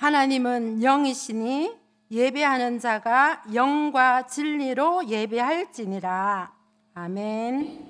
하나님은 영이시니 예배하는 자가 영과 진리로 예배할지니라. 아멘.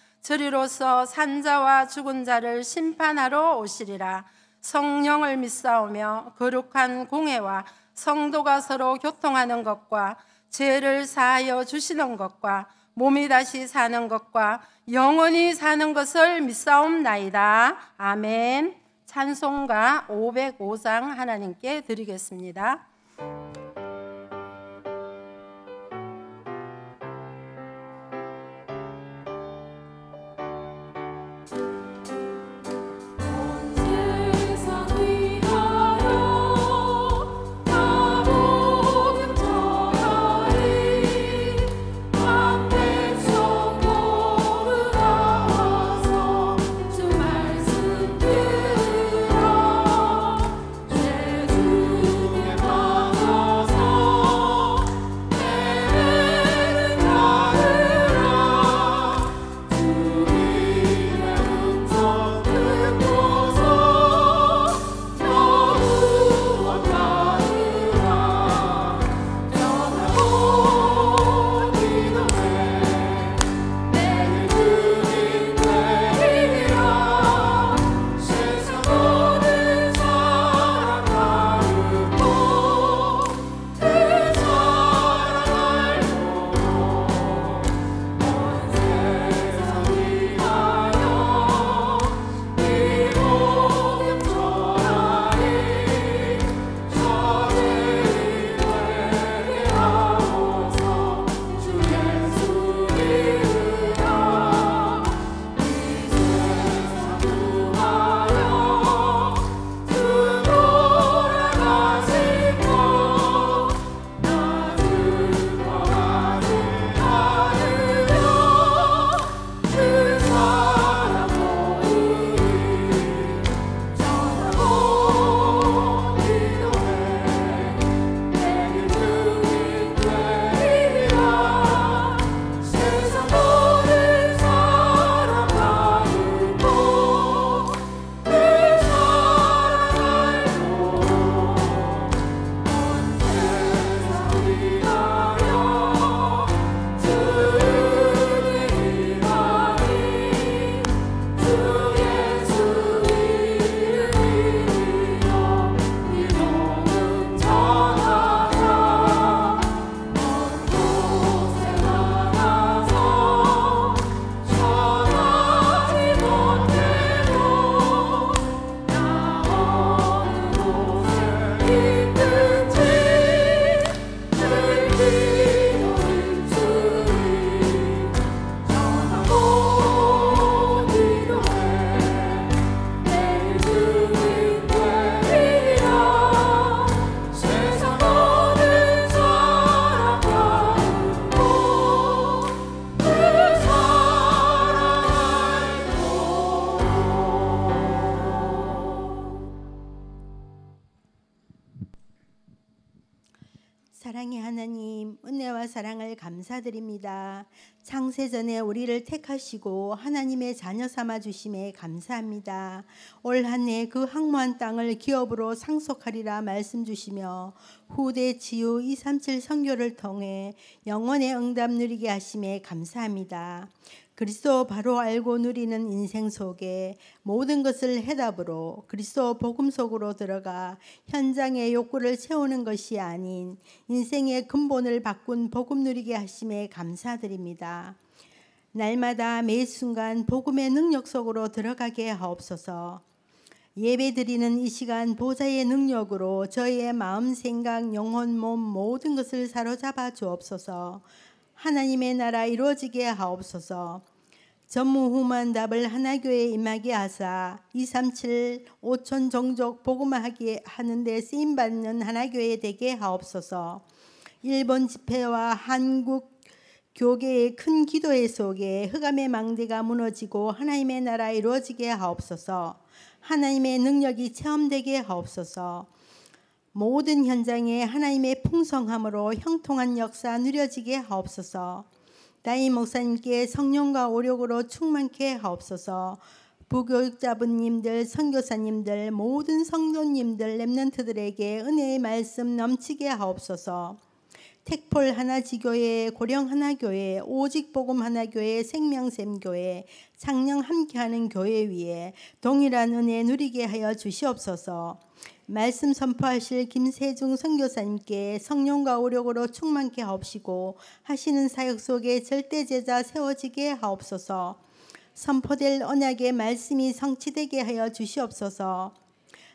저리로서 산자와 죽은 자를 심판하러 오시리라. 성령을 믿사오며 거룩한 공회와 성도가 서로 교통하는 것과 죄를 사하여 주시는 것과 몸이 다시 사는 것과 영원히 사는 것을 믿사옵나이다. 아멘. 찬송가 505장 하나님께 드리겠습니다. 감사드립니다. 창세 전에 우리를 택하시고 하나님의 자녀 삼아 주심에 감사합니다. 올 한 해 그 항모한 땅을 기업으로 상속하리라 말씀 주시며 후대 지우 237 선교를 통해 영원의 응답 누리게 하심에 감사합니다. 그리스도 바로 알고 누리는 인생 속에 모든 것을 해답으로 그리스도 복음 속으로 들어가 현장의 욕구를 채우는 것이 아닌 인생의 근본을 바꾼 복음 누리게 하심에 감사드립니다. 날마다 매 순간 복음의 능력 속으로 들어가게 하옵소서. 예배 드리는 이 시간 보좌의 능력으로 저희의 마음, 생각, 영혼, 몸 모든 것을 사로잡아 주옵소서. 하나님의 나라 이루어지게 하옵소서. 전무후무한 답을 하나교에 임하게 하사 237 5천 종족 복음하게 하는데 쓰임받는 하나교회 되게 하옵소서 일본 집회와 한국 교계의 큰 기도의 속에 흑암의 망대가 무너지고 하나님의 나라 이루어지게 하옵소서 하나님의 능력이 체험되게 하옵소서 모든 현장에 하나님의 풍성함으로 형통한 역사 누려지게 하옵소서 다이 목사님께 성령과 오력으로 충만케 하옵소서. 부교육자분님들, 선교사님들, 모든 성도님들, 렘넌트들에게 은혜의 말씀 넘치게 하옵소서. 택폴 하나지교회, 고령 하나교회, 오직복음 하나교회, 생명샘교회, 상령 함께하는 교회 위에 동일한 은혜 누리게 하여 주시옵소서. 말씀 선포하실 김세중 선교사님께 성령과 오력으로 충만케 하옵시고 하시는 사역 속에 절대 제자 세워지게 하옵소서. 선포될 언약의 말씀이 성취되게 하여 주시옵소서.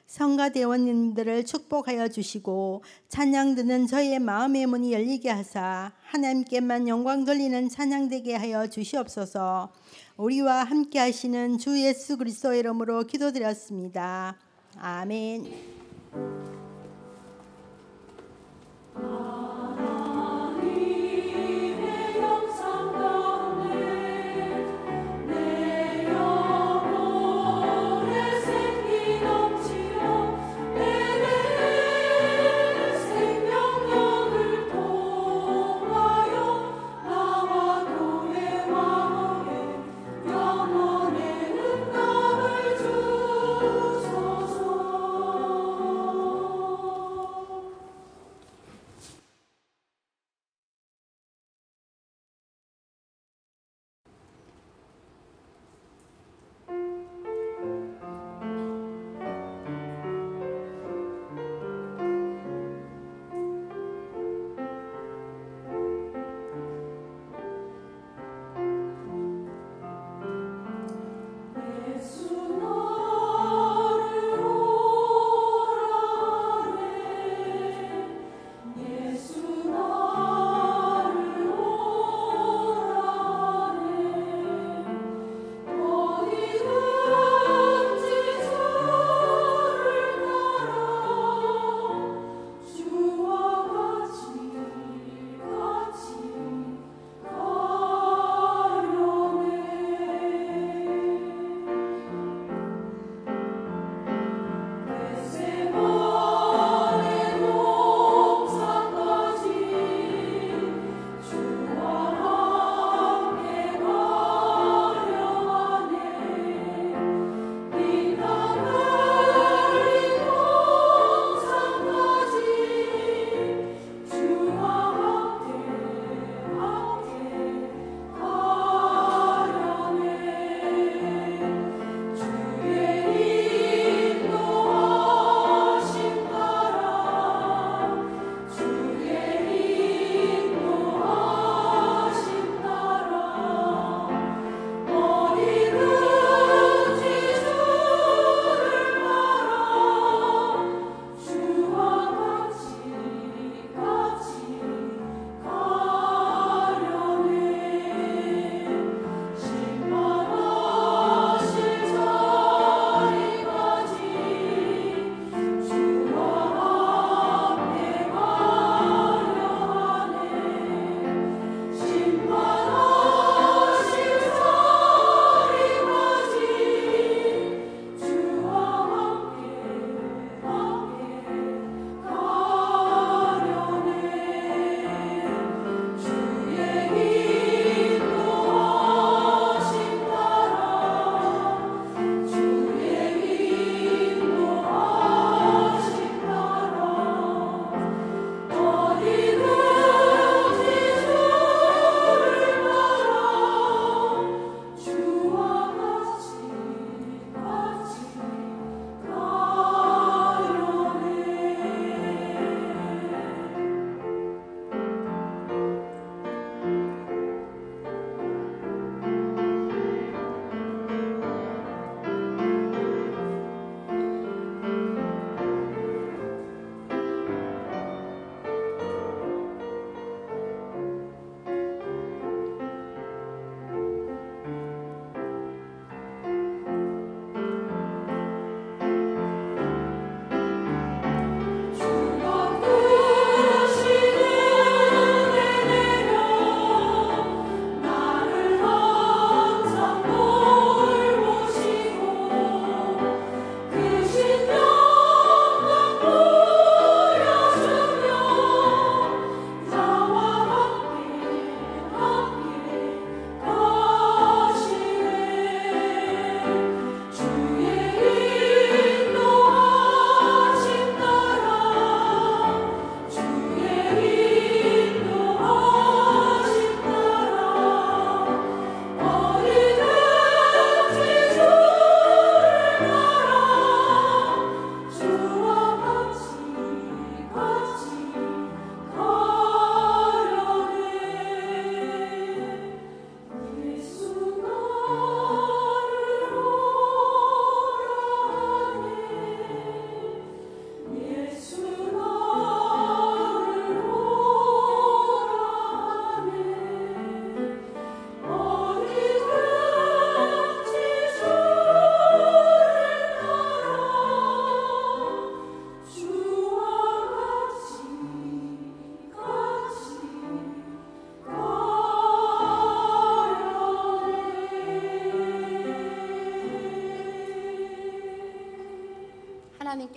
성가대원님들을 축복하여 주시고 찬양 듣는 저의 마음의 문이 열리게 하사 하나님께만 영광 돌리는 찬양 되게 하여 주시옵소서. 우리와 함께 하시는 주 예수 그리스도 의 이름으로 기도드렸습니다. 아멘.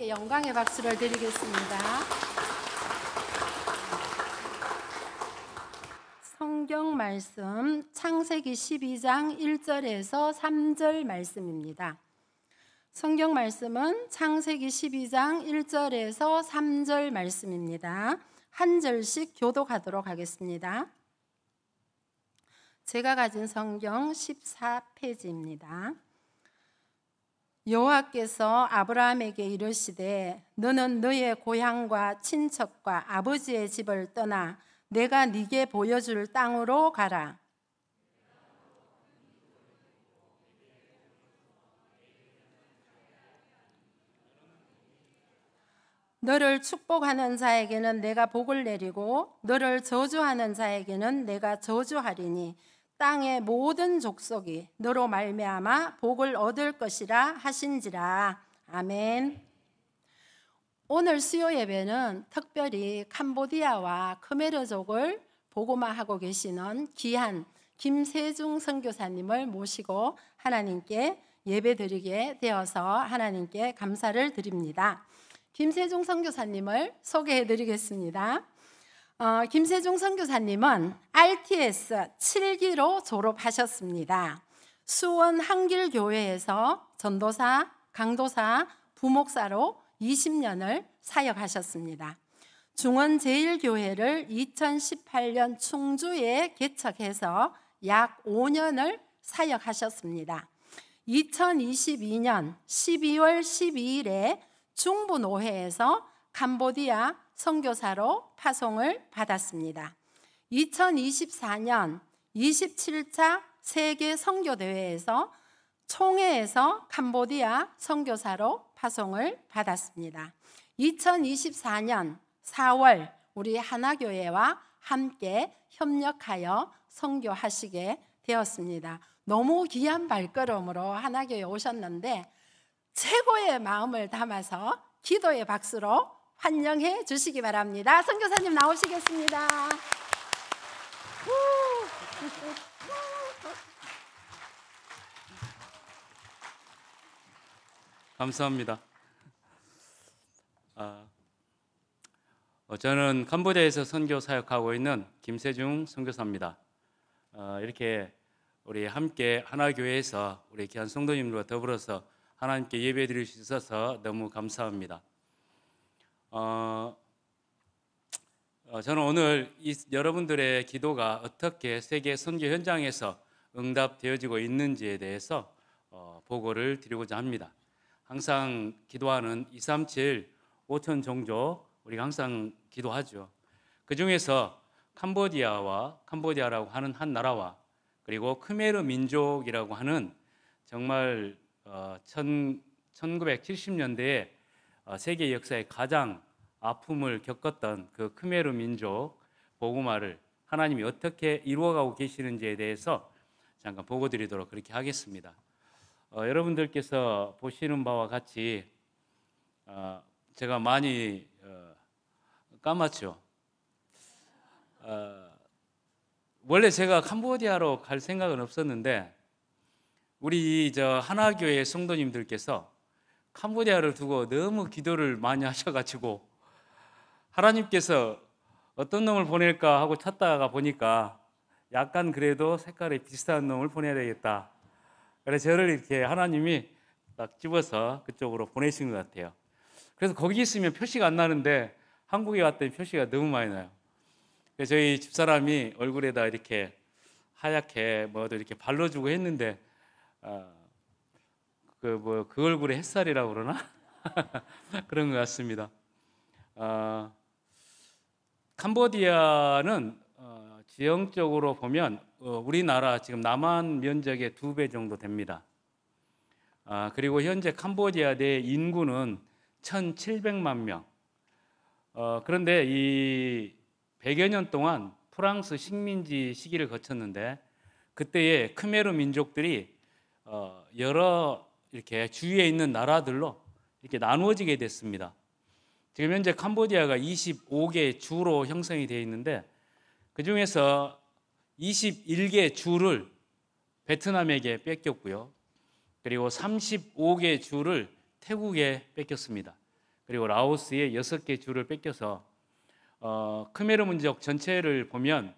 하나님께 영광의 박수를 드리겠습니다. 성경 말씀 창세기 12장 1절에서 3절 말씀입니다. 성경 말씀은 창세기 12장 1절에서 3절 말씀입니다. 한 절씩 교독하도록 하겠습니다. 제가 가진 성경 14페이지입니다. 여호와께서 아브라함에게 이르시되 너는 너의 고향과 친척과 아버지의 집을 떠나 내가 네게 보여줄 땅으로 가라. 너를 축복하는 자에게는 내가 복을 내리고 너를 저주하는 자에게는 내가 저주하리니 땅의 모든 족속이 너로 말미암아 복을 얻을 것이라 하신지라. 아멘. 오늘 수요 예배는 특별히 캄보디아와 크메르족을 보고마하고 계시는 귀한 김세중 선교사님을 모시고 하나님께 예배드리게 되어서 하나님께 감사를 드립니다. 김세중 선교사님을 소개해 드리겠습니다. 어, 김세종 선교사님은 RTS 7기로 졸업하셨습니다. 수원 한길교회에서 전도사, 강도사, 부목사로 20년을 사역하셨습니다. 중원 제일교회를 2018년 충주에 개척해서 약 5년을 사역하셨습니다. 2022년 12월 12일에 중부노회에서 캄보디아 선교사로 파송을 받았습니다. 2024년 27차 세계 선교대회에서 총회에서 캄보디아 선교사로 파송을 받았습니다. 2024년 4월 우리 하나교회와 함께 협력하여 선교하시게 되었습니다. 너무 귀한 발걸음으로 하나교회 오셨는데 최고의 마음을 담아서 기도의 박수로 환영해 주시기 바랍니다. 선교사님 나오시겠습니다. 감사합니다. 아, 어, 저는 캄보디아에서 선교 사역하고 있는 김세중 선교사입니다. 아, 이렇게 우리 함께 하나교회에서 우리 귀한 성도님들과 더불어서 하나님께 예배드릴 수 있어서 너무 감사합니다. 어, 어, 저는 오늘 이, 여러분들의 기도가 어떻게 세계 선교 현장에서 응답되어지고 있는지에 대해서 어, 보고를 드리고자 합니다. 항상 기도하는 237 5천 종조 우리가 항상 기도하죠. 그 중에서 캄보디아와 캄보디아라고 하는 한 나라와 그리고 크메르 민족이라고 하는 정말 어, 천, 1970년대에 어, 세계 역사에 가장 아픔을 겪었던 그 크메르 민족 보고마를 하나님이 어떻게 이루어가고 계시는지에 대해서 잠깐 보고 드리도록 그렇게 하겠습니다. 어, 여러분들께서 보시는 바와 같이 어, 제가 많이 어, 까맣죠. 어, 원래 제가 캄보디아로 갈 생각은 없었는데 우리 저 하나교회 성도님들께서 캄보디아를 두고 너무 기도를 많이 하셔가지고 하나님께서 어떤 놈을 보낼까 하고 찾다가 보니까 약간 그래도 색깔이 비슷한 놈을 보내야 되겠다. 그래서 저를 이렇게 하나님이 딱 집어서 그쪽으로 보내신 것 같아요. 그래서 거기 있으면 표시가 안 나는데 한국에 왔더니 표시가 너무 많이 나요. 그래서 저희 집사람이 얼굴에다 이렇게 하얗게 뭐도 이렇게 발라주고 했는데 어, 그뭐그 그, 뭐, 그 얼굴에 햇살이라 고 그러나 그런 것 같습니다. 어, 캄보디아는 어, 지형적으로 보면 어, 우리나라 지금 남한 면적의 두 배 정도 됩니다. 아, 그리고 현재 캄보디아 내 인구는 1,700만 명. 어, 그런데 이 100여 년 동안 프랑스 식민지 시기를 거쳤는데 그때의 크메르 민족들이 어, 여러 이렇게 주위에 있는 나라들로 이렇게 나누어지게 됐습니다. 지금 현재 캄보디아가 25개 주로 형성이 되어 있는데 그 중에서 21개 주를 베트남에게 뺏겼고요. 그리고 35개 주를 태국에 뺏겼습니다. 그리고 라오스에 6개 주를 뺏겨서 어, 크메르 문족 전체를 보면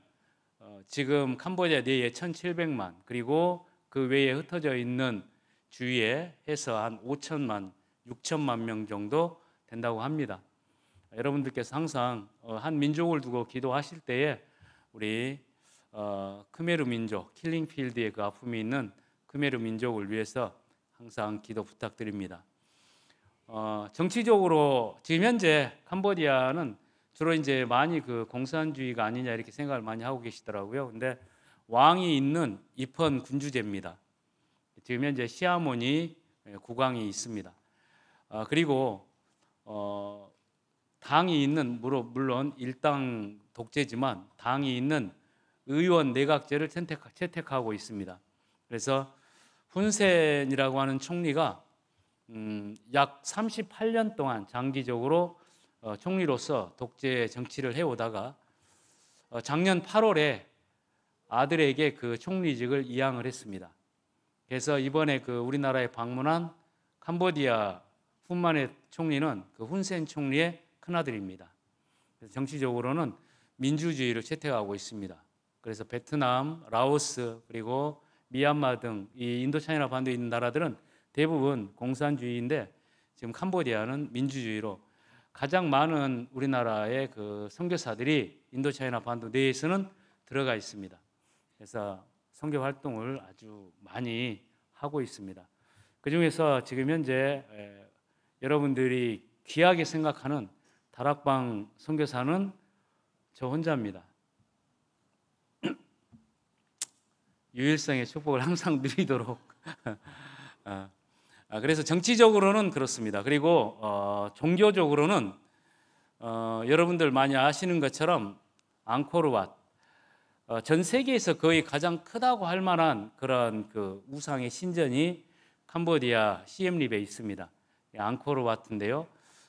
어, 지금 캄보디아 내에 1,700만 그리고 그 외에 흩어져 있는 주위에 해서 한 5천만, 6천만 명 정도 된다고 합니다. 여러분들께서 항상 어, 한 민족을 두고 기도하실 때에 우리 어, 크메르 민족, 킬링필드의 그 아픔이 있는 크메르 민족을 위해서 항상 기도 부탁드립니다. 어, 정치적으로 지금 현재 캄보디아는 주로 이제 많이 그 공산주의가 아니냐 이렇게 생각을 많이 하고 계시더라고요. 근데 왕이 있는 입헌 군주제입니다. 지금 현재 시아모니 예, 국왕이 있습니다. 어, 그리고 어, 당이 있는 물론 일당 독재지만 당이 있는 의원 내각제를 채택, 하고 있습니다. 그래서 훈센이라고 하는 총리가 음, 약 38년 동안 장기적으로 어, 총리로서 독재 정치를 해오다가 어, 작년 8월에 아들에게 그 총리직을 이양을 했습니다. 그래서 이번에 그 우리나라에 방문한 캄보디아 훈만의 총리는 그 훈센 총리의 큰아들입니다. 정치적으로는 민주주의를 채택하고 있습니다. 그래서 베트남, 라오스, 그리고 미얀마 등 이 인도차이나 반도에 있는 나라들은 대부분 공산주의인데 지금 캄보디아는 민주주의로 가장 많은 우리나라의 그 선교사들이 인도차이나 반도 내에서는 들어가 있습니다. 그래서 선교 활동을 아주 많이 하고 있습니다. 그 중에서 지금 현재 여러분들이 귀하게 생각하는 다락방 선교사는 저 혼자입니다. 유일성의 축복을 항상 누리도록. 어, 아, 그래서 정치적으로는 그렇습니다. 그리고 어, 종교적으로는 어, 여러분들 많이 아시는 것처럼 앙코르왓 어, 전 세계에서 거의 가장 크다고 할 만한 그런 그 우상의 신전이 캄보디아 시엠립에 있습니다. 예, 앙코르 와트인데요.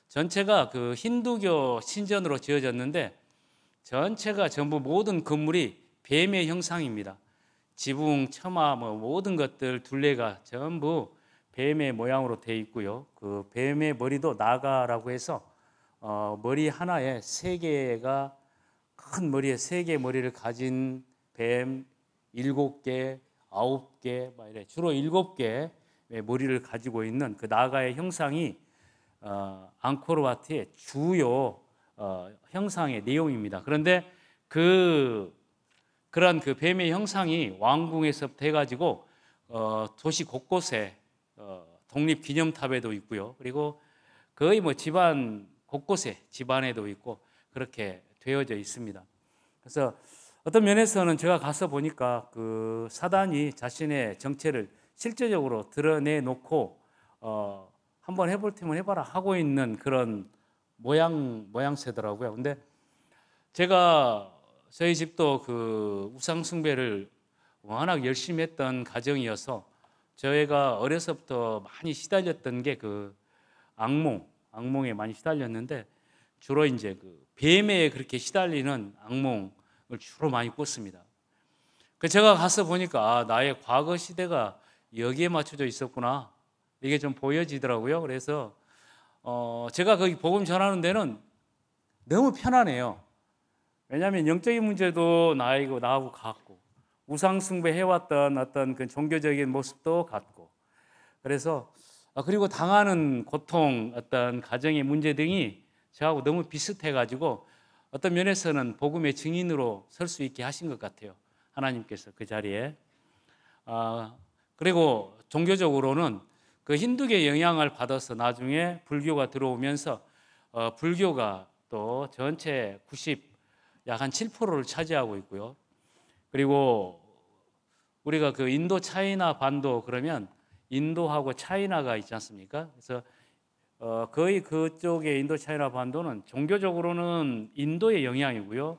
전체가 그 힌두교 신전으로 지어졌는데 전체가 전부 모든 건물이 뱀의 형상입니다. 지붕, 처마 뭐 모든 것들 둘레가 전부 뱀의 모양으로 돼 있고요. 그 뱀의 머리도 나가라고 해서 어, 머리 하나에 세 개가 큰 머리에 세 개의 머리를 가진 뱀 일곱 개, 아홉 개, 막 이래 주로 일곱 개의 머리를 가지고 있는 그 나가의 형상이 어, 앙코르와트의 주요 어, 형상의 내용입니다. 그런데 그 그런 그 뱀의 형상이 왕궁에서 돼가지고 어, 도시 곳곳에 어, 독립 기념탑에도 있고요. 그리고 거의 뭐 집안 곳곳에 집안에도 있고 그렇게 되어져 있습니다. 그래서 어떤 면에서는 제가 가서 보니까 그 사단이 자신의 정체를 실제적으로 드러내 놓고 어, 한번 해볼 테면 해봐라 하고 있는 그런 모양 모양새더라고요. 근데 제가 저희 집도 그 우상 숭배를 워낙 열심히 했던 가정이어서 저희가 어려서부터 많이 시달렸던 게 그 악몽, 악몽에 많이 시달렸는데 주로 이제 그 뱀에 그렇게 시달리는 악몽을 주로 많이 꿨습니다. 그 제가 가서 보니까 아, 나의 과거 시대가 여기에 맞춰져 있었구나 이게 좀 보여지더라고요. 그래서 어, 제가 거기 복음 전하는 데는 너무 편안해요. 왜냐하면 영적인 문제도 나이고 나하고 같고 우상 숭배 해왔던 어떤 그 종교적인 모습도 같고 그래서 아, 그리고 당하는 고통 어떤 가정의 문제 등이 저하고 너무 비슷해가지고 어떤 면에서는 복음의 증인으로 설 수 있게 하신 것 같아요. 하나님께서 그 자리에. 아, 그리고 종교적으로는 그 힌두계 영향을 받아서 나중에 불교가 들어오면서 어, 불교가 또 전체 90, 약 한 7%를 차지하고 있고요. 그리고 우리가 그 인도 차이나 반도 그러면 인도하고 차이나가 있지 않습니까? 그래서 어, 거의 그쪽의 인도 차이나 반도는 종교적으로는 인도의 영향이고요.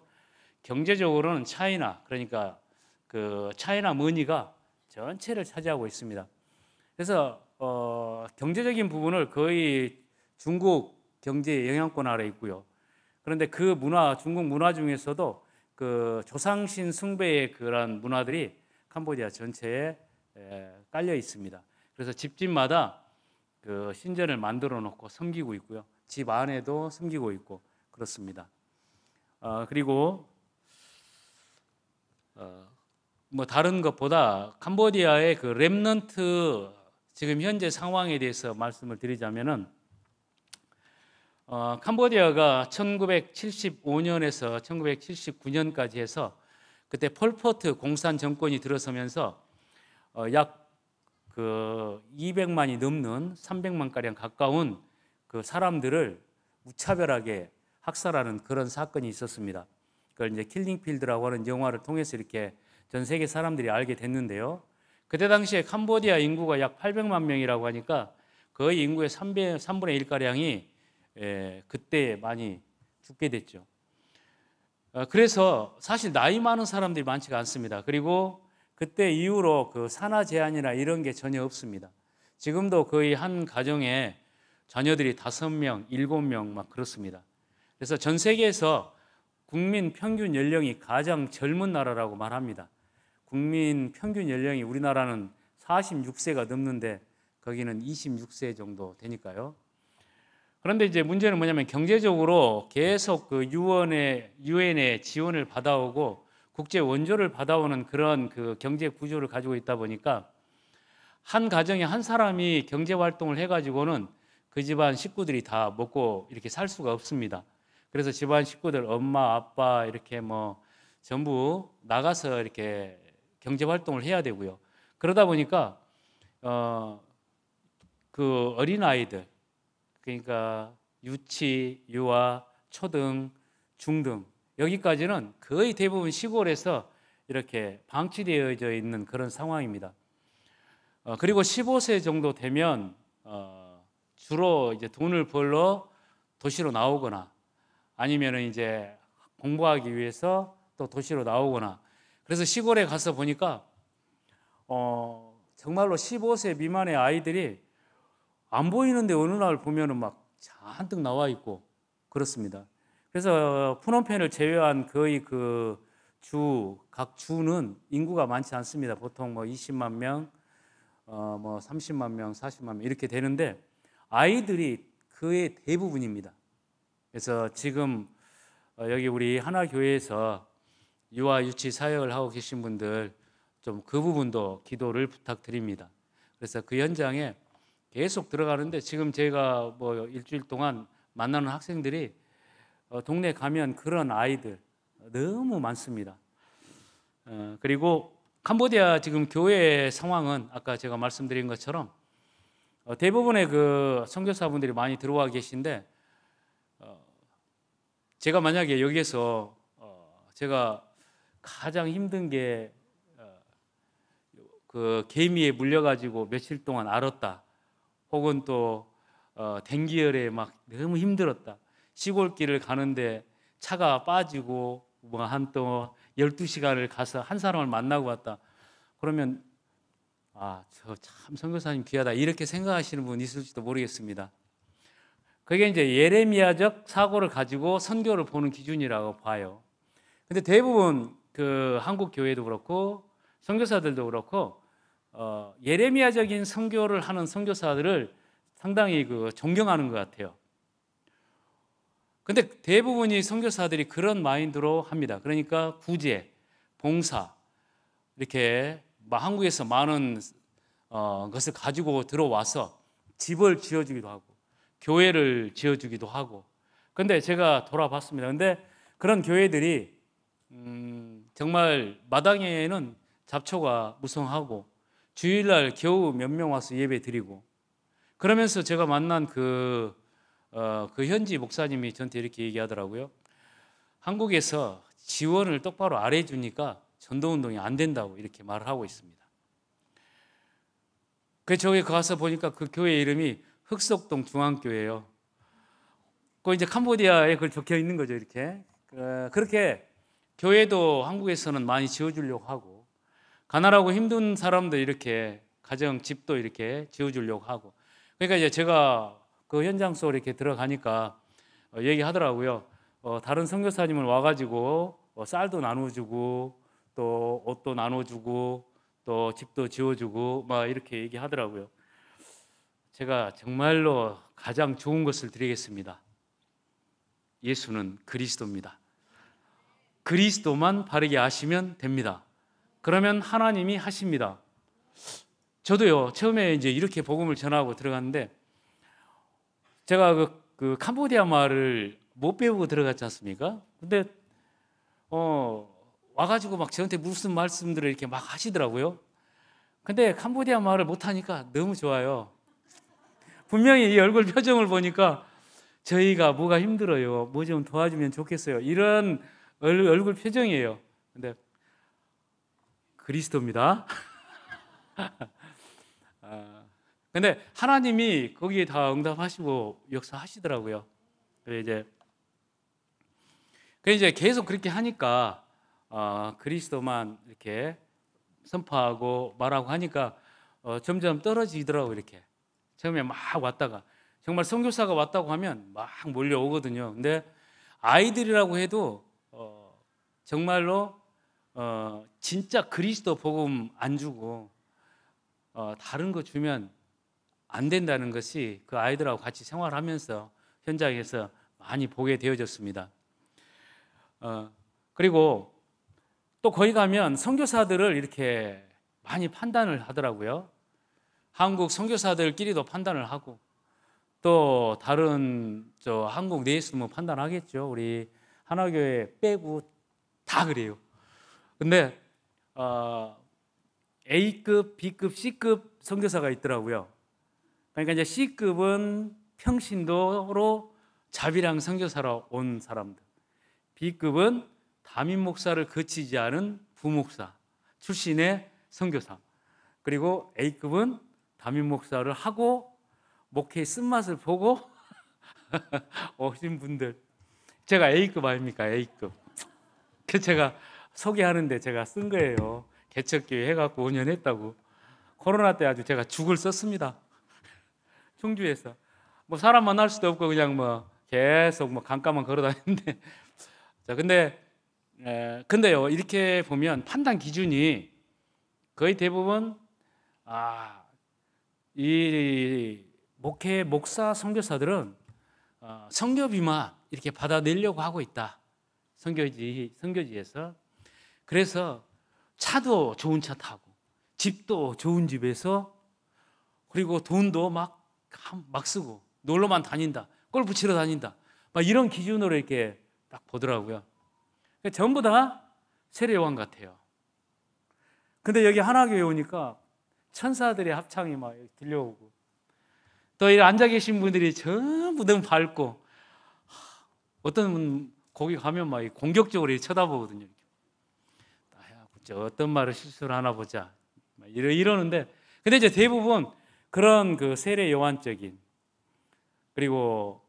경제적으로는 차이나 그러니까 그 차이나 머니가 전체를 차지하고 있습니다. 그래서 어, 경제적인 부분을 거의 중국 경제의 영향권 아래 있고요. 그런데 그 문화 중국 문화 중에서도 그 조상신 숭배의 그런 문화들이 캄보디아 전체에 깔려 있습니다. 그래서 집집마다 그 신전을 만들어 놓고 섬기고 있고요. 집 안에도 섬기고 있고 그렇습니다. 어, 그리고 어, 뭐 다른 것보다 캄보디아의 그 렘넌트 지금 현재 상황에 대해서 말씀을 드리자면은 어, 캄보디아가 1975년에서 1979년까지 해서 그때 폴포트 공산 정권이 들어서면서 어, 약그 200만이 넘는 300만 가량 가까운 그 사람들을 무차별하게 학살하는 그런 사건이 있었습니다. 그걸 이제 킬링필드라고 하는 영화를 통해서 이렇게 전 세계 사람들이 알게 됐는데요. 그때 당시에 캄보디아 인구가 약 800만 명이라고 하니까 거의 인구의 3분의1 가량이 예, 그때 많이 죽게 됐죠. 어, 그래서 사실 나이 많은 사람들이 많지가 않습니다. 그리고 그때 이후로 그 산하 제한이나 이런 게 전혀 없습니다. 지금도 거의 한 가정에 자녀들이 다섯 명, 일곱 명 막 그렇습니다. 그래서 전 세계에서 국민 평균 연령이 가장 젊은 나라라고 말합니다. 국민 평균 연령이 우리나라는 46세가 넘는데 거기는 26세 정도 되니까요. 그런데 이제 문제는 뭐냐면 경제적으로 계속 그 유엔의 유엔의 지원을 받아오고 국제 원조를 받아오는 그런 그 경제 구조를 가지고 있다 보니까 한 가정에 한 사람이 경제 활동을 해가지고는 그 집안 식구들이 다 먹고 이렇게 살 수가 없습니다. 그래서 집안 식구들 엄마 아빠 이렇게 뭐 전부 나가서 이렇게 경제 활동을 해야 되고요. 그러다 보니까 어 그 어린 아이들 그러니까 유치, 유아, 초등, 중등 여기까지는 거의 대부분 시골에서 이렇게 방치되어져 있는 그런 상황입니다. 어, 그리고 15세 정도 되면 어, 주로 이제 돈을 벌러 도시로 나오거나 아니면 이제 공부하기 위해서 또 도시로 나오거나 그래서 시골에 가서 보니까 어, 정말로 15세 미만의 아이들이 안 보이는데 어느 날 보면은 막 잔뜩 나와 있고 그렇습니다. 그래서 푸놈펜을 제외한 거의 그 주, 각 주는 인구가 많지 않습니다. 보통 뭐 20만 명, 어, 뭐 30만 명, 40만 명 이렇게 되는데 아이들이 그의 대부분입니다. 그래서 지금 어, 여기 우리 하나교회에서 유아 유치 사역을 하고 계신 분들 좀 그 부분도 기도를 부탁드립니다. 그래서 그 현장에 계속 들어가는데 지금 제가 뭐 일주일 동안 만나는 학생들이 어, 동네 가면 그런 아이들 너무 많습니다. 어, 그리고 캄보디아 지금 교회 상황은 아까 제가 말씀드린 것처럼 어, 대부분의 그 선교사분들이 많이 들어와 계신데 제가 만약에 여기에서 제가 가장 힘든 게그 개미에 물려가지고 며칠 동안 앓았다 혹은 또 댕기열에 막 너무 힘들었다 시골길을 가는데 차가 빠지고 뭐 한또 12시간을 가서 한 사람을 만나고 왔다. 그러면 아, 저 참 선교사님 귀하다. 이렇게 생각하시는 분 있을지도 모르겠습니다. 그게 이제 예레미야적 사고를 가지고 선교를 보는 기준이라고 봐요. 근데 대부분 그 한국 교회도 그렇고 선교사들도 그렇고 어, 예레미야적인 선교를 하는 선교사들을 상당히 그 존경하는 것 같아요. 근데 대부분이 선교사들이 그런 마인드로 합니다. 그러니까 구제, 봉사 이렇게 한국에서 많은 어, 것을 가지고 들어와서 집을 지어주기도 하고 교회를 지어주기도 하고. 근데 제가 돌아봤습니다. 근데 그런 교회들이 음, 정말 마당에는 잡초가 무성하고 주일날 겨우 몇 명 와서 예배 드리고 그러면서 제가 만난 그 어, 그 현지 목사님이 저한테 이렇게 얘기하더라고요. 한국에서 지원을 똑바로 안 해주니까 전도운동이 안 된다고 이렇게 말을 하고 있습니다. 그 저기 가서 보니까 그 교회 이름이 흑석동 중앙교회예요. 그 이제 캄보디아에 그 적혀 있는 거죠 이렇게. 그, 그렇게 교회도 한국에서는 많이 지어주려고 하고 가난하고 힘든 사람들 이렇게 가정 집도 이렇게 지어주려고 하고. 그러니까 이제 제가 그 현장 속으로 이렇게 들어가니까 어, 얘기하더라고요. 어, 다른 선교사님을 와가지고 어, 쌀도 나눠주고 또 옷도 나눠주고 또 집도 지어주고 막 이렇게 얘기하더라고요. 제가 정말로 가장 좋은 것을 드리겠습니다. 예수는 그리스도입니다. 그리스도만 바르게 하시면 됩니다. 그러면 하나님이 하십니다. 저도요 처음에 이제 이렇게 복음을 전하고 들어갔는데 제가 그, 그 캄보디아 말을 못 배우고 들어갔지 않습니까? 근데 어 와가지고 막 저한테 무슨 말씀들을 이렇게 막 하시더라고요. 근데 캄보디아 말을 못하니까 너무 좋아요. 분명히 이 얼굴 표정을 보니까 저희가 뭐가 힘들어요. 뭐 좀 도와주면 좋겠어요. 이런 얼굴 표정이에요. 근데 그리스도입니다. 근데 하나님이 거기에 다 응답하시고 역사하시더라고요. 그래 이제 그 이제 계속 그렇게 하니까 어, 그리스도만 이렇게 선포하고 말하고 하니까 어, 점점 떨어지더라고 이렇게 처음에 막 왔다가 정말 선교사가 왔다고 하면 막 몰려오거든요. 근데 아이들이라고 해도 어, 정말로 어, 진짜 그리스도 복음 안 주고 어, 다른 거 주면 안 된다는 것이 그 아이들하고 같이 생활하면서 현장에서 많이 보게 되어졌습니다. 어, 그리고 또 거기 가면 선교사들을 이렇게 많이 판단을 하더라고요. 한국 선교사들끼리도 판단을 하고 또 다른 저 한국 내에서도 뭐 판단하겠죠. 우리 하나교회 빼고 다 그래요. 근데 어, A급, B급, C급 선교사가 있더라고요. 그러니까 이제 C급은 평신도로 자비랑 선교사로 온 사람들. B급은 담임 목사를 거치지 않은 부목사 출신의 선교사. 그리고 A급은 담임 목사를 하고 목회의 쓴맛을 보고 오신 분들. 제가 A급 아닙니까? A급. 그 제가 소개하는데 제가 쓴 거예요. 개척교회 해갖고 5년 했다고. 코로나 때 아주 제가 죽을 썼습니다. 청주에서 뭐 사람 만날 수도 없고 그냥 뭐 계속 뭐 강가만 걸어다니는데 자 근데 에, 근데요 이렇게 보면 판단 기준이 거의 대부분 아이 목회 목사 선교사들은 어, 성교비만 이렇게 받아내려고 하고 있다 성교지성교지에서 그래서 차도 좋은 차 타고 집도 좋은 집에서 그리고 돈도 막막 쓰고 놀러만 다닌다. 골프 치러 다닌다. 막 이런 기준으로 이렇게 딱 보더라고요. 그러니까 전부 다 세례요한 같아요. 근데 여기 하나교회 오니까 천사들의 합창이 막 들려오고 또 이 앉아 계신 분들이 전부 너무 밝고 어떤 분 거기 가면 막 공격적으로 쳐다보거든요. 아, 어떤 말을 실수를 하나 보자 이러는데 근데 이제 대부분 그런 그 세례 요한적인 그리고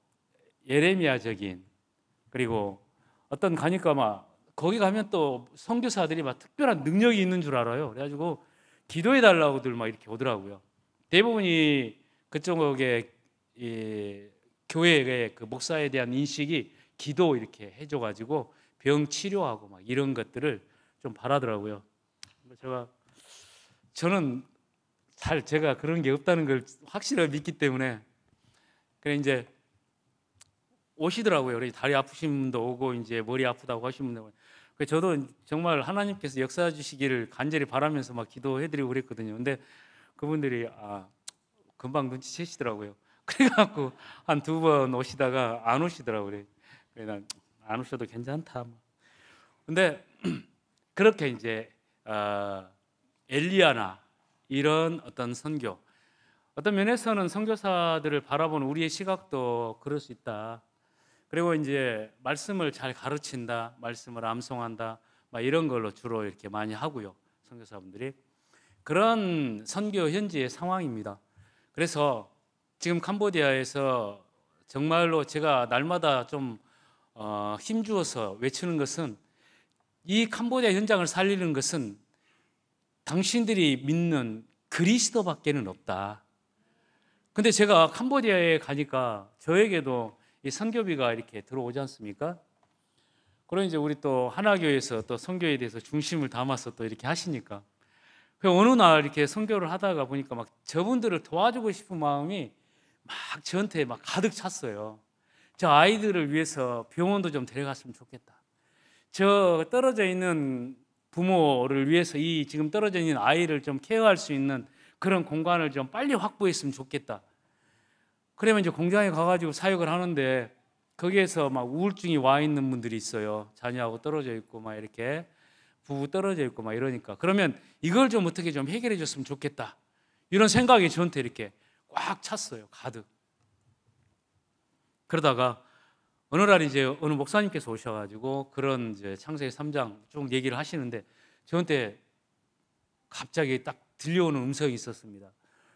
예레미야적인 그리고 어떤 가니까 막 거기 가면 또 선교사들이 막 특별한 능력이 있는 줄 알아요. 그래가지고 기도해 달라고들 막 이렇게 오더라고요. 대부분이 그쪽에 이 교회의 그 목사에 대한 인식이 기도 이렇게 해줘가지고 병 치료하고 막 이런 것들을 좀 바라더라고요. 제가 저는 잘 제가 그런 게 없다는 걸 확실하게 믿기 때문에 그래 이제 오시더라고요. 그래 다리 아프신 분도 오고 이제 머리 아프다고 하시 분도 그 저도 정말 하나님께서 역사해 주시기를 간절히 바라면서 막 기도해 드리고 그랬거든요. 근데 그분들이 아 금방 눈치채시더라고요. 그래 갖고 한 두 번 오시다가 안 오시더라고요. 그래 난안 오셔도 괜찮다. 근데 그렇게 이제 어, 엘리야나 이런 어떤 선교 어떤 면에서는 선교사들을 바라보는 우리의 시각도 그럴 수 있다. 그리고 이제 말씀을 잘 가르친다, 말씀을 암송한다, 막 이런 걸로 주로 이렇게 많이 하고요. 선교사분들이 그런 선교 현지의 상황입니다. 그래서 지금 캄보디아에서 정말로 제가 날마다 좀 어, 힘주어서 외치는 것은 이 캄보디아 현장을 살리는 것은 당신들이 믿는 그리스도밖에는 없다. 근데 제가 캄보디아에 가니까 저에게도 이 선교비가 이렇게 들어오지 않습니까? 그럼 이제 우리 또 하나교에서 또 선교에 대해서 중심을 담아서 또 이렇게 하시니까 그 어느 날 이렇게 선교를 하다가 보니까 막 저분들을 도와주고 싶은 마음이 막 저한테 막 가득 찼어요. 저 아이들을 위해서 병원도 좀 데려갔으면 좋겠다. 저 떨어져 있는 부모를 위해서 이 지금 떨어져 있는 아이를 좀 케어할 수 있는 그런 공간을 좀 빨리 확보했으면 좋겠다. 그러면 이제 공장에 가가지고 사육을 하는데 거기에서 막 우울증이 와 있는 분들이 있어요. 자녀하고 떨어져 있고 막 이렇게 부부 떨어져 있고 막 이러니까 그러면 이걸 좀 어떻게 좀 해결해 줬으면 좋겠다. 이런 생각이 저한테 이렇게 꽉 찼어요. 가득. 그러다가 어느 날 이제 어느 목사님께서 오셔가지고 그런 이제 창세기 3장 쭉 얘기를 하시는데 저한테 갑자기 딱 들려오는 음성이 있었습니다.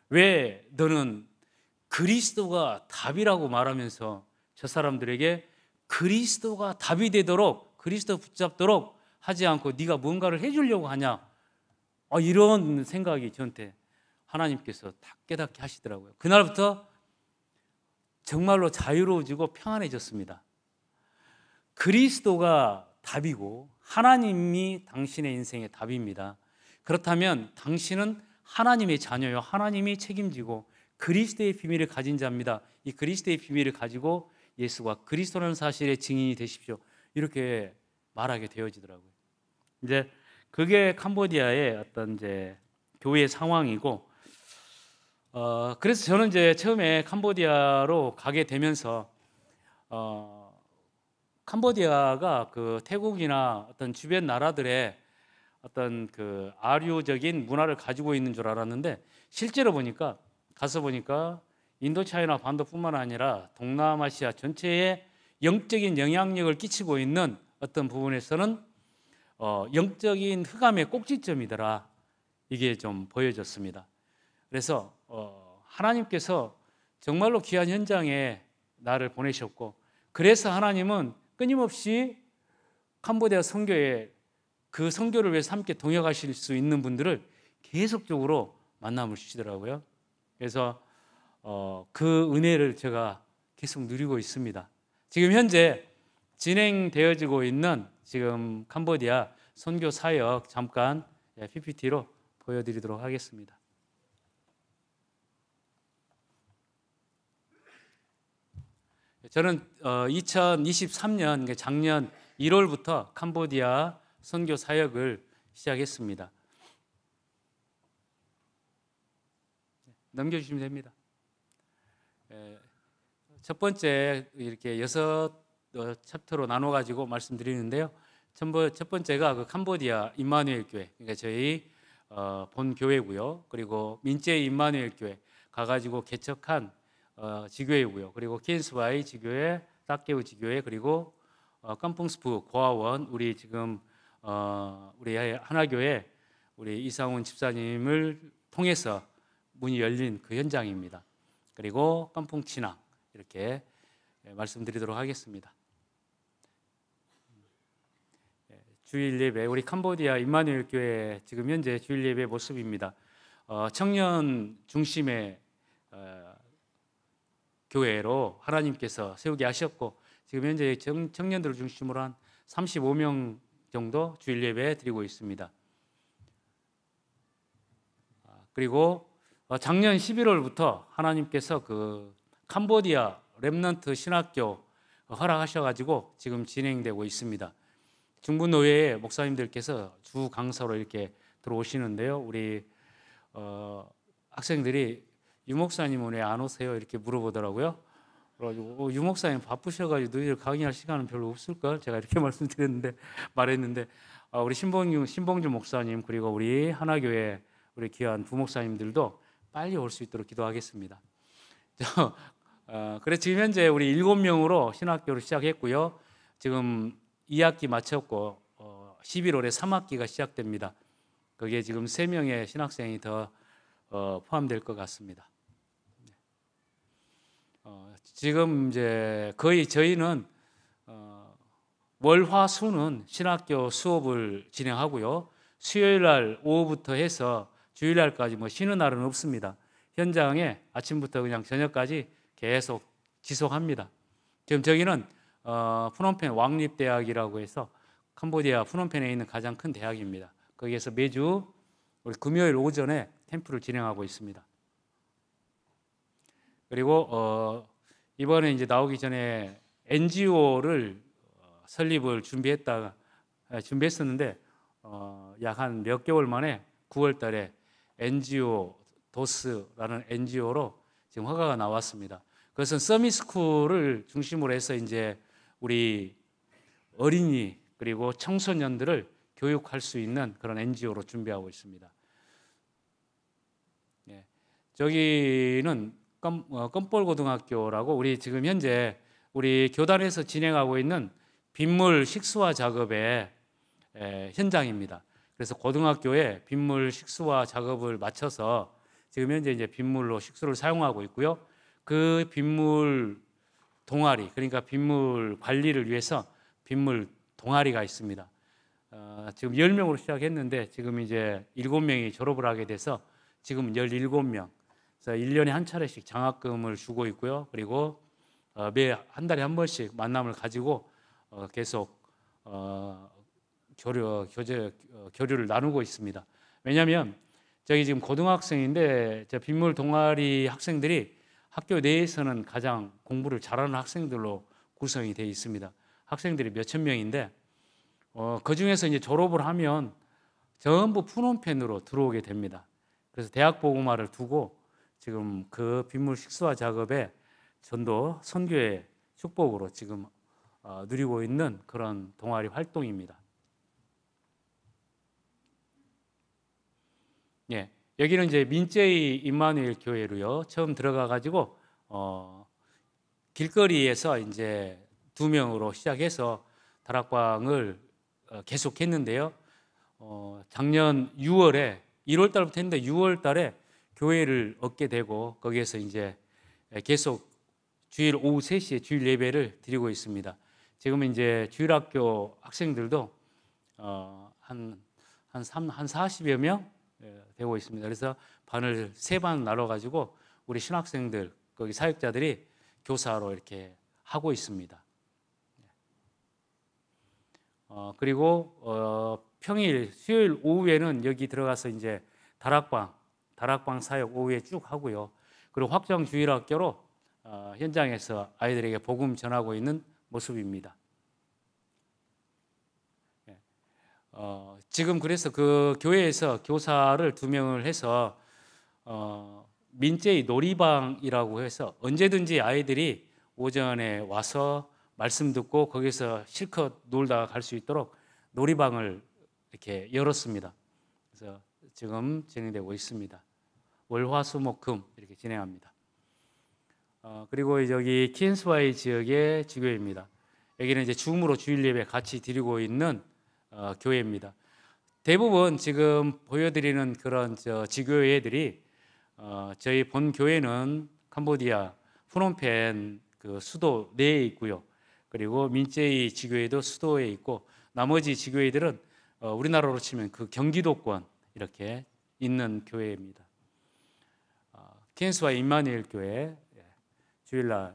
왜 너는 그리스도가 답이라고 말하면서 저 사람들에게 그리스도가 답이 되도록 그리스도 붙잡도록 하지 않고 네가 뭔가를 해주려고 하냐 아, 이런 생각이 저한테 하나님께서 딱 깨닫게 하시더라고요. 그날부터 정말로 자유로워지고 평안해졌습니다. 그리스도가 답이고 하나님이 당신의 인생의 답입니다. 그렇다면 당신은 하나님의 자녀요. 하나님이 책임지고 그리스도의 비밀을 가진 자입니다. 이 그리스도의 비밀을 가지고 예수가 그리스도라는 사실의 증인이 되십시오. 이렇게 말하게 되어지더라고요. 이제 그게 캄보디아의 어떤 이제 교회 상황이고 어, 그래서 저는 이제 처음에 캄보디아로 가게 되면서 어, 캄보디아가 그 태국이나 어떤 주변 나라들의 어떤 그 아류적인 문화를 가지고 있는 줄 알았는데 실제로 보니까 가서 보니까 인도차이나 반도뿐만 아니라 동남아시아 전체에 영적인 영향력을 끼치고 있는 어떤 부분에서는 어, 영적인 흑암의 꼭지점이더라 이게 좀 보여졌습니다. 그래서 어, 하나님께서 정말로 귀한 현장에 나를 보내셨고 그래서 하나님은 끊임없이 캄보디아 선교에 그 선교를 위해 함께 동역하실 수 있는 분들을 계속적으로 만남을 주시더라고요. 그래서 어, 그 은혜를 제가 계속 누리고 있습니다. 지금 현재 진행되어지고 있는 지금 캄보디아 선교 사역 잠깐 예, PPT로 보여드리도록 하겠습니다. 저는 2023년 어, 그러니까 작년 1월부터 캄보디아 선교 사역을 시작했습니다. 네, 넘겨주시면 됩니다. 예, 첫 번째 이렇게 여섯 어, 챕터로 나눠 가지고 말씀드리는데요. 첫 번째가 그 캄보디아 임마누엘 교회, 그러니까 저희 어, 본 교회고요. 그리고 민재 임마누엘 교회 가가지고 개척한 어, 지교회고요. 그리고 키스바이 지교회, 딱게우 지교회 그리고 어, 깜풍스프 고아원 우리 지금 어, 우리 하나교회 우리 이상훈 집사님을 통해서 문이 열린 그 현장입니다. 그리고 깜풍 친학 이렇게 예, 말씀드리도록 하겠습니다. 예, 주일 예배 우리 캄보디아 임마누엘 교회 지금 현재 주일 예배 모습입니다. 어, 청년 중심의 어, 교회로 하나님께서 세우게 하셨고 지금 현재 청년들을 중심으로 한 35명 정도 주일 예배 드리고 있습니다. 아, 그리고 어, 작년 11월부터 하나님께서 그 캄보디아 렘넌트 신학교 허락하셔가지고 지금 진행되고 있습니다. 중부노예의 목사님들께서 주 강사로 이렇게 들어오시는데요. 우리 어, 학생들이 유목사님 오늘 안 오세요? 이렇게 물어보더라고요. 그래가지고 어, 유목사님 바쁘셔가지고 너희들 강의할 시간은 별로 없을까? 제가 이렇게 말씀드렸는데 말했는데 어, 우리 신봉준 신봉준 목사님 그리고 우리 하나교회 우리 귀한 부목사님들도 빨리 올 수 있도록 기도하겠습니다. 저, 어, 그래 지금 현재 우리 일곱 명으로 신학교를 시작했고요. 지금 2학기 마쳤고 어, 11월에 3학기가 시작됩니다. 거기에 지금 3명의 신학생이 더 어, 포함될 것 같습니다. 어, 지금 이제 거의 저희는 어, 월화수는 신학교 수업을 진행하고요. 수요일 날 오후부터 해서 주일 날까지 뭐 쉬는 날은 없습니다. 현장에 아침부터 그냥 저녁까지 계속 지속합니다. 지금 저기는 어, 프놈펜 왕립대학이라고 해서 캄보디아 프놈펜에 있는 가장 큰 대학입니다. 거기에서 매주 우리 금요일 오전에 캠프를 진행하고 있습니다. 그리고 어, 이번에 이제 나오기 전에 NGO를 어, 설립을 준비했다 아, 준비했었는데 어, 약한 몇 개월 만에 9월달에 NGO 도스라는 NGO로 지금 허가가 나왔습니다. 그것은 서미스쿨을 중심으로 해서 이제 우리 어린이 그리고 청소년들을 교육할 수 있는 그런 NGO로 준비하고 있습니다. 예. 저기는 어, 껌볼고등학교라고 우리 지금 현재 우리 교단에서 진행하고 있는 빗물 식수화 작업의 현장입니다. 그래서 고등학교에 빗물 식수화 작업을 마쳐서 지금 현재 이제 빗물로 식수를 사용하고 있고요. 그 빗물 동아리 그러니까 빗물 관리를 위해서 빗물 동아리가 있습니다. 어, 지금 10명으로 시작했는데 지금 이제 7명이 졸업을 하게 돼서 지금 17명 그래서 1년에 한 차례씩 장학금을 주고 있고요. 그리고 어, 매한 달에 한 번씩 만남을 가지고 어, 계속 어, 교류 교제 교류를 나누고 있습니다. 왜냐하면 저기 지금 고등학생인데 제 빗물 동아리 학생들이 학교 내에서는 가장 공부를 잘하는 학생들로 구성이 되어 있습니다. 학생들이 몇천 명인데 어, 그 중에서 이제 졸업을 하면 전부 푸놈펜으로 들어오게 됩니다. 그래서 대학 보고말을 두고 지금 그 빗물 식수화 작업에 전도 선교의 축복으로 지금 어, 누리고 있는 그런 동아리 활동입니다. 예, 여기는 이제 민제이 임마누엘 교회로요. 처음 들어가 가지고 어, 길거리에서 이제 두 명으로 시작해서 다락방을 어, 계속했는데요. 어, 작년 6월에 1월 달부터 했는데 6월 달에 교회를 얻게 되고 거기에서 이제 계속 주일 오후 3시에 주일 예배를 드리고 있습니다. 지금 이제 주일 학교 학생들도 어, 한, 한 3, 한 40여 명 예, 되고 있습니다. 그래서 반을 세 반 나눠가지고 우리 신학생들, 거기 사역자들이 교사로 이렇게 하고 있습니다. 어, 그리고 어, 평일, 수요일 오후에는 여기 들어가서 이제 다락방, 다락방 사역 오후에 쭉 하고요. 그리고 확정주일학교로 어, 현장에서 아이들에게 복음 전하고 있는 모습입니다. 예. 어, 지금 그래서 그 교회에서 교사를 두 명을 해서 어, 민재의 놀이방이라고 해서 언제든지 아이들이 오전에 와서 말씀 듣고 거기서 실컷 놀다가 갈수 있도록 놀이방을 이렇게 열었습니다. 그래서 지금 진행되고 있습니다. 월화수목금 이렇게 진행합니다. 어, 그리고 여기 킨스와이 지역의 지교입니다. 여기는 이제 줌으로 주일 예배 같이 드리고 있는 어, 교회입니다. 대부분 지금 보여드리는 그런 저 지교회들이 어, 저희 본 교회는 캄보디아 프놈펜 그 수도 내에 있고요. 그리고 민제이 지교회도 수도에 있고 나머지 지교회들은 어, 우리나라로 치면 그 경기도권 이렇게 있는 교회입니다. 켄스와 임마니엘 교회 예, 주일날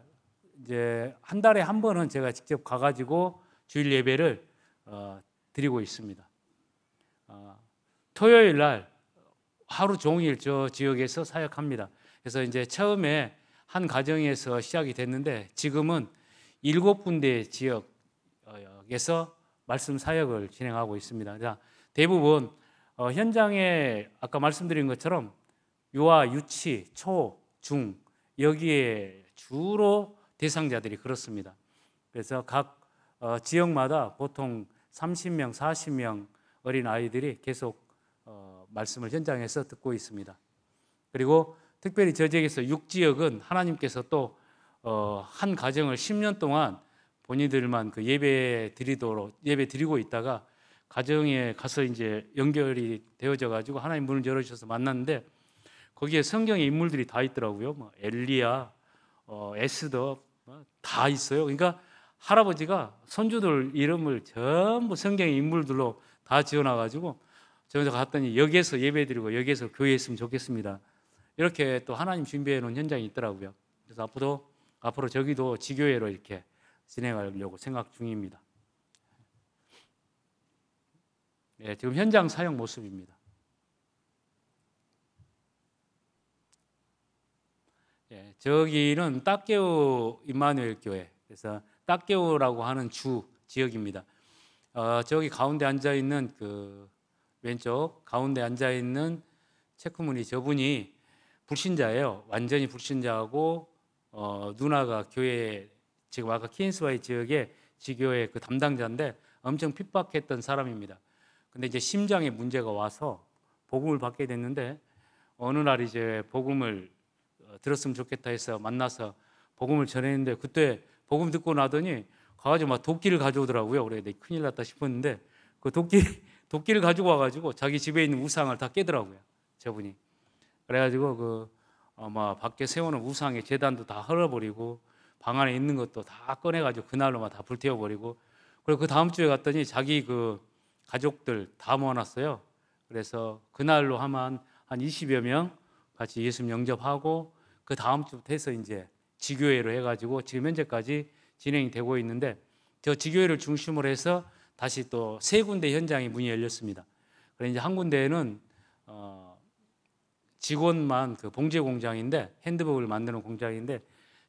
이제 한 달에 한 번은 제가 직접 가가지고 주일 예배를 어, 드리고 있습니다. 어, 토요일 날 하루 종일 저 지역에서 사역합니다. 그래서 이제 처음에 한 가정에서 시작이 됐는데 지금은 일곱 군데 지역에서 말씀 사역을 진행하고 있습니다. 대부분 어, 현장에 아까 말씀드린 것처럼 유아, 유치, 초, 중 여기에 주로 대상자들이 그렇습니다. 그래서 각 어, 지역마다 보통 30명, 40명 어린 아이들이 계속 어, 말씀을 현장에서 듣고 있습니다. 그리고 특별히 저 지역에서 6지역은 하나님께서 또한 어, 가정을 10년 동안 본인들만 그 예배 드리도록 예배 드리고 있다가 가정에 가서 이제 연결이 되어져 가지고 하나님 문을 열어 주셔서 만났는데 거기에 성경의 인물들이 다 있더라고요. 뭐 엘리야, 어, 에스더 뭐 다 있어요. 그러니까 할아버지가 손주들 이름을 전부 성경의 인물들로 다 지어놔가지고 저희 갔더니 여기에서 예배드리고 여기에서 교회했으면 좋겠습니다. 이렇게 또 하나님 준비해 놓은 현장이 있더라고요. 그래서 앞으로 앞으로 저기도 지교회로 이렇게 진행하려고 생각 중입니다. 네, 지금 현장 사용 모습입니다. 예, 저기는 딱게오 임마누엘 교회 그래서 딱게오라고 하는 주 지역입니다. 어, 저기 가운데 앉아 있는 그 왼쪽 가운데 앉아 있는 체크무늬 저분이 불신자예요. 완전히 불신자고 어, 누나가 교회 지금 아까 키인스바이 지역의 지교회 그 담당자인데 엄청 핍박했던 사람입니다. 근데 이제 심장에 문제가 와서 복음을 받게 됐는데 어느 날 이제 복음을 들었으면 좋겠다 해서 만나서 복음을 전했는데 그때 복음 듣고 나더니 가가지고 막 도끼를 가져오더라고요. 그래 내 큰일 났다 싶었는데 그 도끼 도끼를 가지고 와가지고 자기 집에 있는 우상을 다 깨더라고요. 저분이 그래가지고 그 아마 밖에 세우는 우상의 재단도 다 헐어버리고 방 안에 있는 것도 다 꺼내가지고 그날로만 다 불태워버리고 그리고 그 다음 주에 갔더니 자기 그 가족들 다 모아놨어요. 그래서 그날로 하면 한 20여 명 같이 예수님 영접하고 그 다음 주부터 해서 이제 지교회로 해가지고 지금 현재까지 진행이 되고 있는데 저 지교회를 중심으로 해서 다시 또 세 군데 현장이 문이 열렸습니다. 그래 이제 한 군데에는 어 직원만 그 봉제 공장인데 핸드백을 만드는 공장인데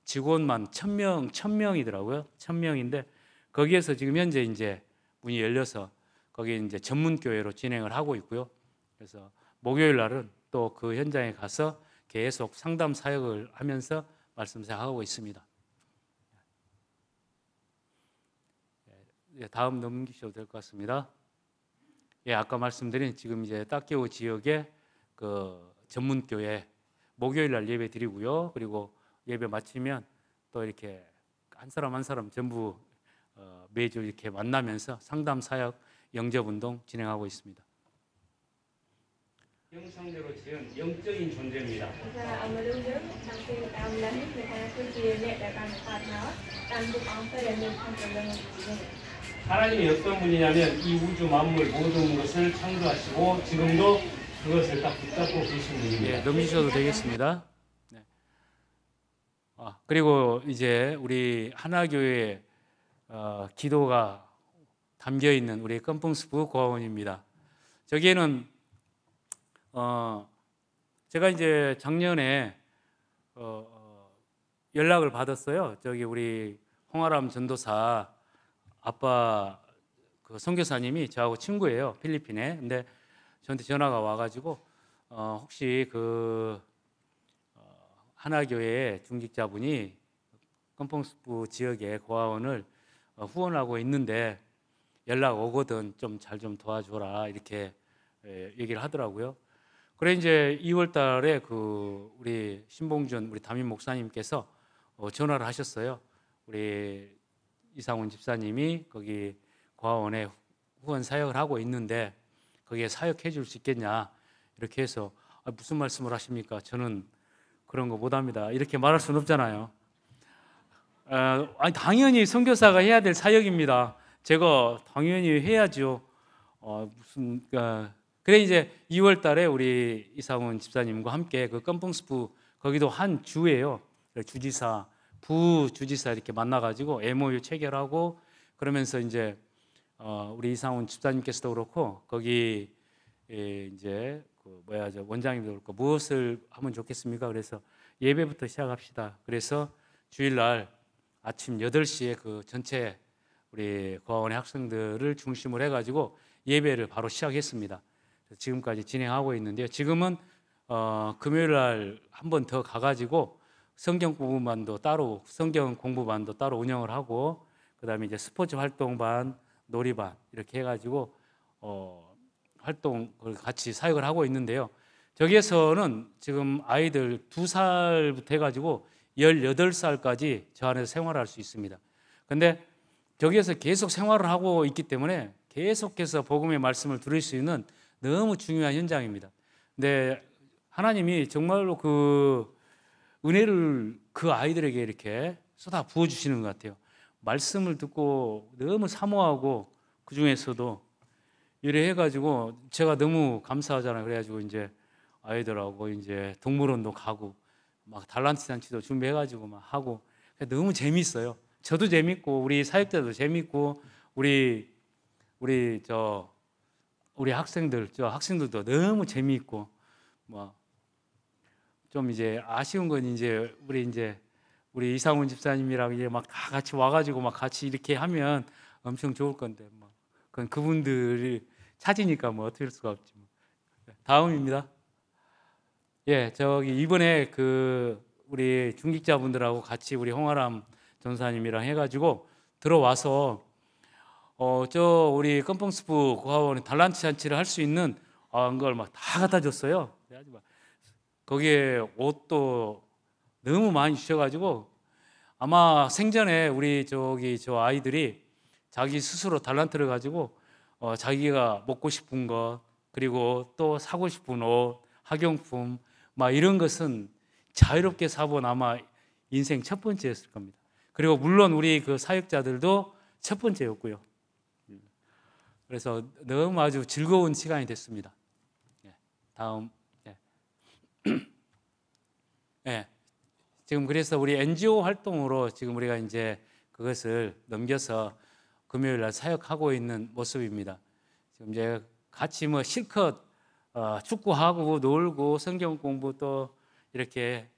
직원만 천명 천명이더라고요. 천명인데 거기에서 지금 현재 이제 문이 열려서 거기 이제 전문 교회로 진행을 하고 있고요. 그래서 목요일 날은 또 그 현장에 가서 계속 상담 사역을 하면서 말씀 생각하고 있습니다. 예, 예, 다음 넘기셔도 될 것 같습니다. 예, 아까 말씀드린 지금 이제 딱개오 지역의 그 전문 교회 목요일 날 예배 드리고요. 그리고 예배 마치면 또 이렇게 한 사람 한 사람 전부 어, 매주 이렇게 만나면서 상담 사역 영접 운동 진행하고 있습니다. 영상대로 지은 영적인 존재입니다. 하나님이 어떤 분이냐면 이 우주 만물 모든 것을 창조하시고 지금도 그것을 딱 붙잡고 계신 분입니다. 네, 넘기셔도 되겠습니다. 네. 아, 그리고 이제 우리 하나교회 어, 기도가 담겨 있는 우리 껌봉스부 고아원입니다. 저기에는 어, 제가 이제 작년에 어, 어, 연락을 받았어요. 저기 우리 홍아람 전도사 아빠 그 선교사님이 저하고 친구예요. 필리핀에. 근데 저한테 전화가 와가지고 어, 혹시 그 하나교회 어, 중직자분이 컴펑스부 지역의 고아원을 후원하고 있는데 연락 오거든 좀 잘좀 좀 도와줘라 이렇게 예, 얘기를 하더라고요. 그래 이제 2월 달에 그 우리 신봉준 우리 담임 목사님께서 어 전화를 하셨어요. 우리 이상훈 집사님이 거기 과원에 후원 사역을 하고 있는데 거기에 사역해 줄 수 있겠냐 이렇게 해서 아 무슨 말씀을 하십니까? 저는 그런 거 못합니다. 이렇게 말할 수는 없잖아요. 아, 당연히 선교사가 해야 될 사역입니다. 제가 당연히 해야죠. 어, 무슨 그러니까 그래 이제 2월 달에 우리 이상훈 집사님과 함께 그껌풍스프 거기도 한 주예요. 주지사, 부주지사 이렇게 만나 가지고 MOU 체결하고 그러면서 이제 어, 우리 이상훈 집사님께서도 그렇고 거기 예, 이제 그 뭐야 저 원장님도 그렇고 무엇을 하면 좋겠습니까? 그래서 예배부터 시작합시다. 그래서 주일날 아침 8시에 그 전체 우리 고아원의 학생들을 중심으로 해가지고 예배를 바로 시작했습니다. 지금까지 진행하고 있는데요. 지금은 어, 금요일 날 한 번 더 가가지고 성경 공부반도 따로 성경 공부반도 따로 운영을 하고 그다음에 이제 스포츠 활동반, 놀이반 이렇게 해가지고 어, 활동을 같이 사역을 하고 있는데요. 저기에서는 지금 아이들 두 살부터 해가지고 18살까지 저 안에서 생활할 수 있습니다. 근데 저기에서 계속 생활을 하고 있기 때문에 계속해서 복음의 말씀을 들을 수 있는 너무 중요한 현장입니다. 근데 하나님이 정말로 그 은혜를 그 아이들에게 이렇게 쏟아 부어 주시는 것 같아요. 말씀을 듣고 너무 사모하고 그 중에서도 이래 해가지고 제가 너무 감사하잖아요. 그래가지고 이제 아이들하고 이제 동물원도 가고 막 달란트 잔치도 준비해가지고 막 하고 너무 재밌어요. 저도 재밌고 우리 사역자도 재밌고 우리 우리 저 우리 학생들 저 학생들도 너무 재미있고 뭐 좀 이제 아쉬운 건 이제 우리 이제 우리 이상훈 집사님이랑 이제 막다 같이 와가지고 막 같이 이렇게 하면 엄청 좋을 건데 뭐 그건 그분들이 찾으니까 뭐 어떻게 할 수가 없지 뭐. 예, 다음입니다. 예, 저기 이번에 그 우리 중직자분들하고 같이 우리 홍아람 전사님이랑 해가지고 들어와서 어, 저 우리 껌뽕스부 고아원이 달란치 잔치를 할 수 있는 어, 아, 걸막 다 갖다 줬어요. 거기에 옷도 너무 많이 주셔가지고 아마 생전에 우리 저기 저 아이들이 자기 스스로 달란트를 가지고 어, 자기가 먹고 싶은 것 그리고 또 사고 싶은 옷 학용품 막 이런 것은 자유롭게 사본 아마 인생 첫 번째였을 겁니다. 그리고 물론 우리 그 사역자들도 첫 번째였고요. 그래서 너무 아주 즐거운 시간이 됐습니다. 예, 다음. 예. 예. 지금 그래서 우리 NGO 활동으로 지금 우리가 이제 그것을 넘겨서 금요일 날 사역하고 있는 모습입니다. 지금 이제 같이 뭐 실컷 어, 축구하고 놀고 성경 공부 또 이렇게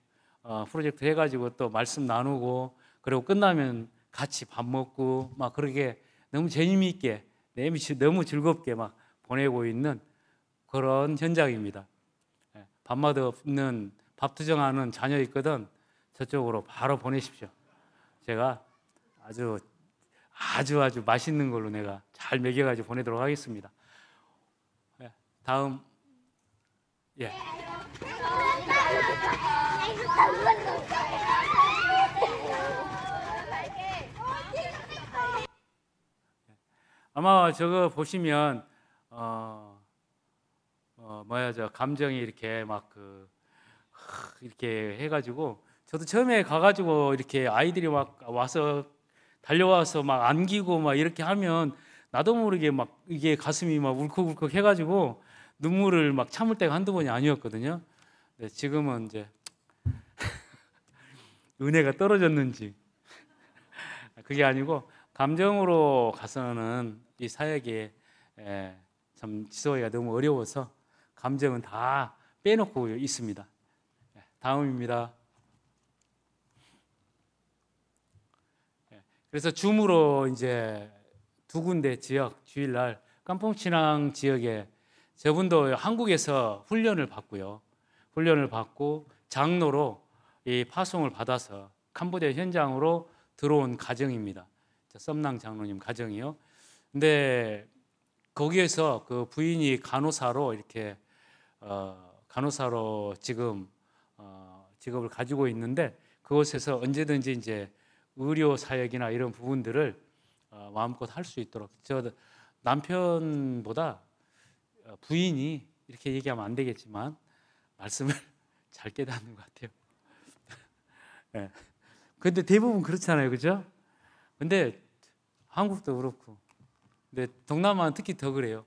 어, 프로젝트 해가지고 또 말씀 나누고 그리고 끝나면 같이 밥 먹고 막 그렇게 너무 재미있게 미치 너무 즐겁게 막 보내고 있는 그런 현장입니다. 예, 밥맛 없는 밥 투정하는 자녀 있거든 저쪽으로 바로 보내십시오. 제가 아주 아주 아주 맛있는 걸로 내가 잘 먹여가지고 보내도록 하겠습니다. 예, 다음 예. 네, 아마 저거 보시면 어, 어 뭐야 저 감정이 이렇게 막 그 이렇게 해가지고 저도 처음에 가가지고 이렇게 아이들이 막 와서 달려와서 막 안기고 막 이렇게 하면 나도 모르게 막 이게 가슴이 막 울컥울컥 해가지고 눈물을 막 참을 때가 한두 번이 아니었거든요. 근데 지금은 이제 은혜가 떨어졌는지 그게 아니고 감정으로 가서는 이 사역에 참 지소회가 너무 어려워서 감정은 다 빼놓고 있습니다. 예, 다음입니다. 예, 그래서 줌으로 이제 두 군데 지역 주일날 깜뽕친앙 지역에 저분도 한국에서 훈련을 받고요. 훈련을 받고 장로로 이 파송을 받아서 캄보디아 현장으로 들어온 가정입니다. 썸낭 장로님 가정이요. 근데 거기에서 그 부인이 간호사로 이렇게 어, 간호사로 지금 어, 직업을 가지고 있는데 그곳에서 언제든지 이제 의료 사역이나 이런 부분들을 어, 마음껏 할 수 있도록 저 남편보다 어, 부인이 이렇게 얘기하면 안 되겠지만 말씀을 잘 깨닫는 것 같아요. 그런 예. 근데 대부분 그렇잖아요, 그죠? 근데 한국도 그렇고 근데 동남아는 특히 더 그래요.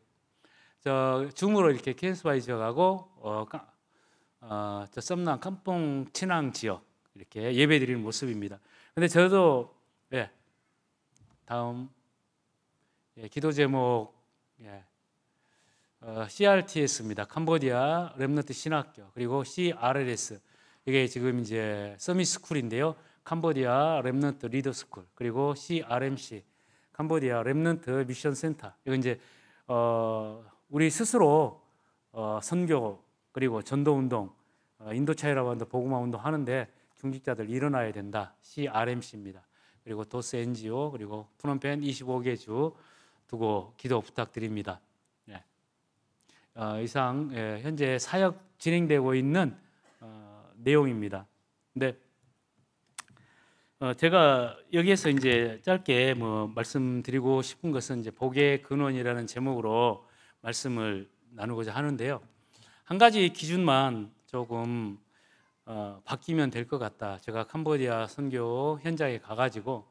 저 줌으로 이렇게 캔스바이 지역하고 어, 어, 저 썸남 캄뽕 친앙 지역 이렇게 예배 드리는 모습입니다. 근데 저도 예, 다음 예, 기도 제목 예, 어, CRTS입니다. 캄보디아 렘너트 신학교 그리고 CRLS 이게 지금 이제 서밋 스쿨인데요. 캄보디아 렘넌트 리더 스쿨 그리고 CRMC 캄보디아 랩넌트 미션 센터. 이거 이제 어, 우리 스스로 어, 선교 그리고 전도 운동, 어, 인도 차이라고 한다 보고마 운동 하는데 중직자들 일어나야 된다. CRMC입니다. 그리고 도스 NGO 그리고 프놈펜 25개 주 두고 기도 부탁드립니다. 네. 어, 이상 예, 현재 사역 진행되고 있는 어, 내용입니다. 근데 어, 제가 여기에서 이제 짧게 뭐 말씀드리고 싶은 것은 이제 복의 근원이라는 제목으로 말씀을 나누고자 하는데요. 한 가지 기준만 조금 어, 바뀌면 될 것 같다. 제가 캄보디아 선교 현장에 가가지고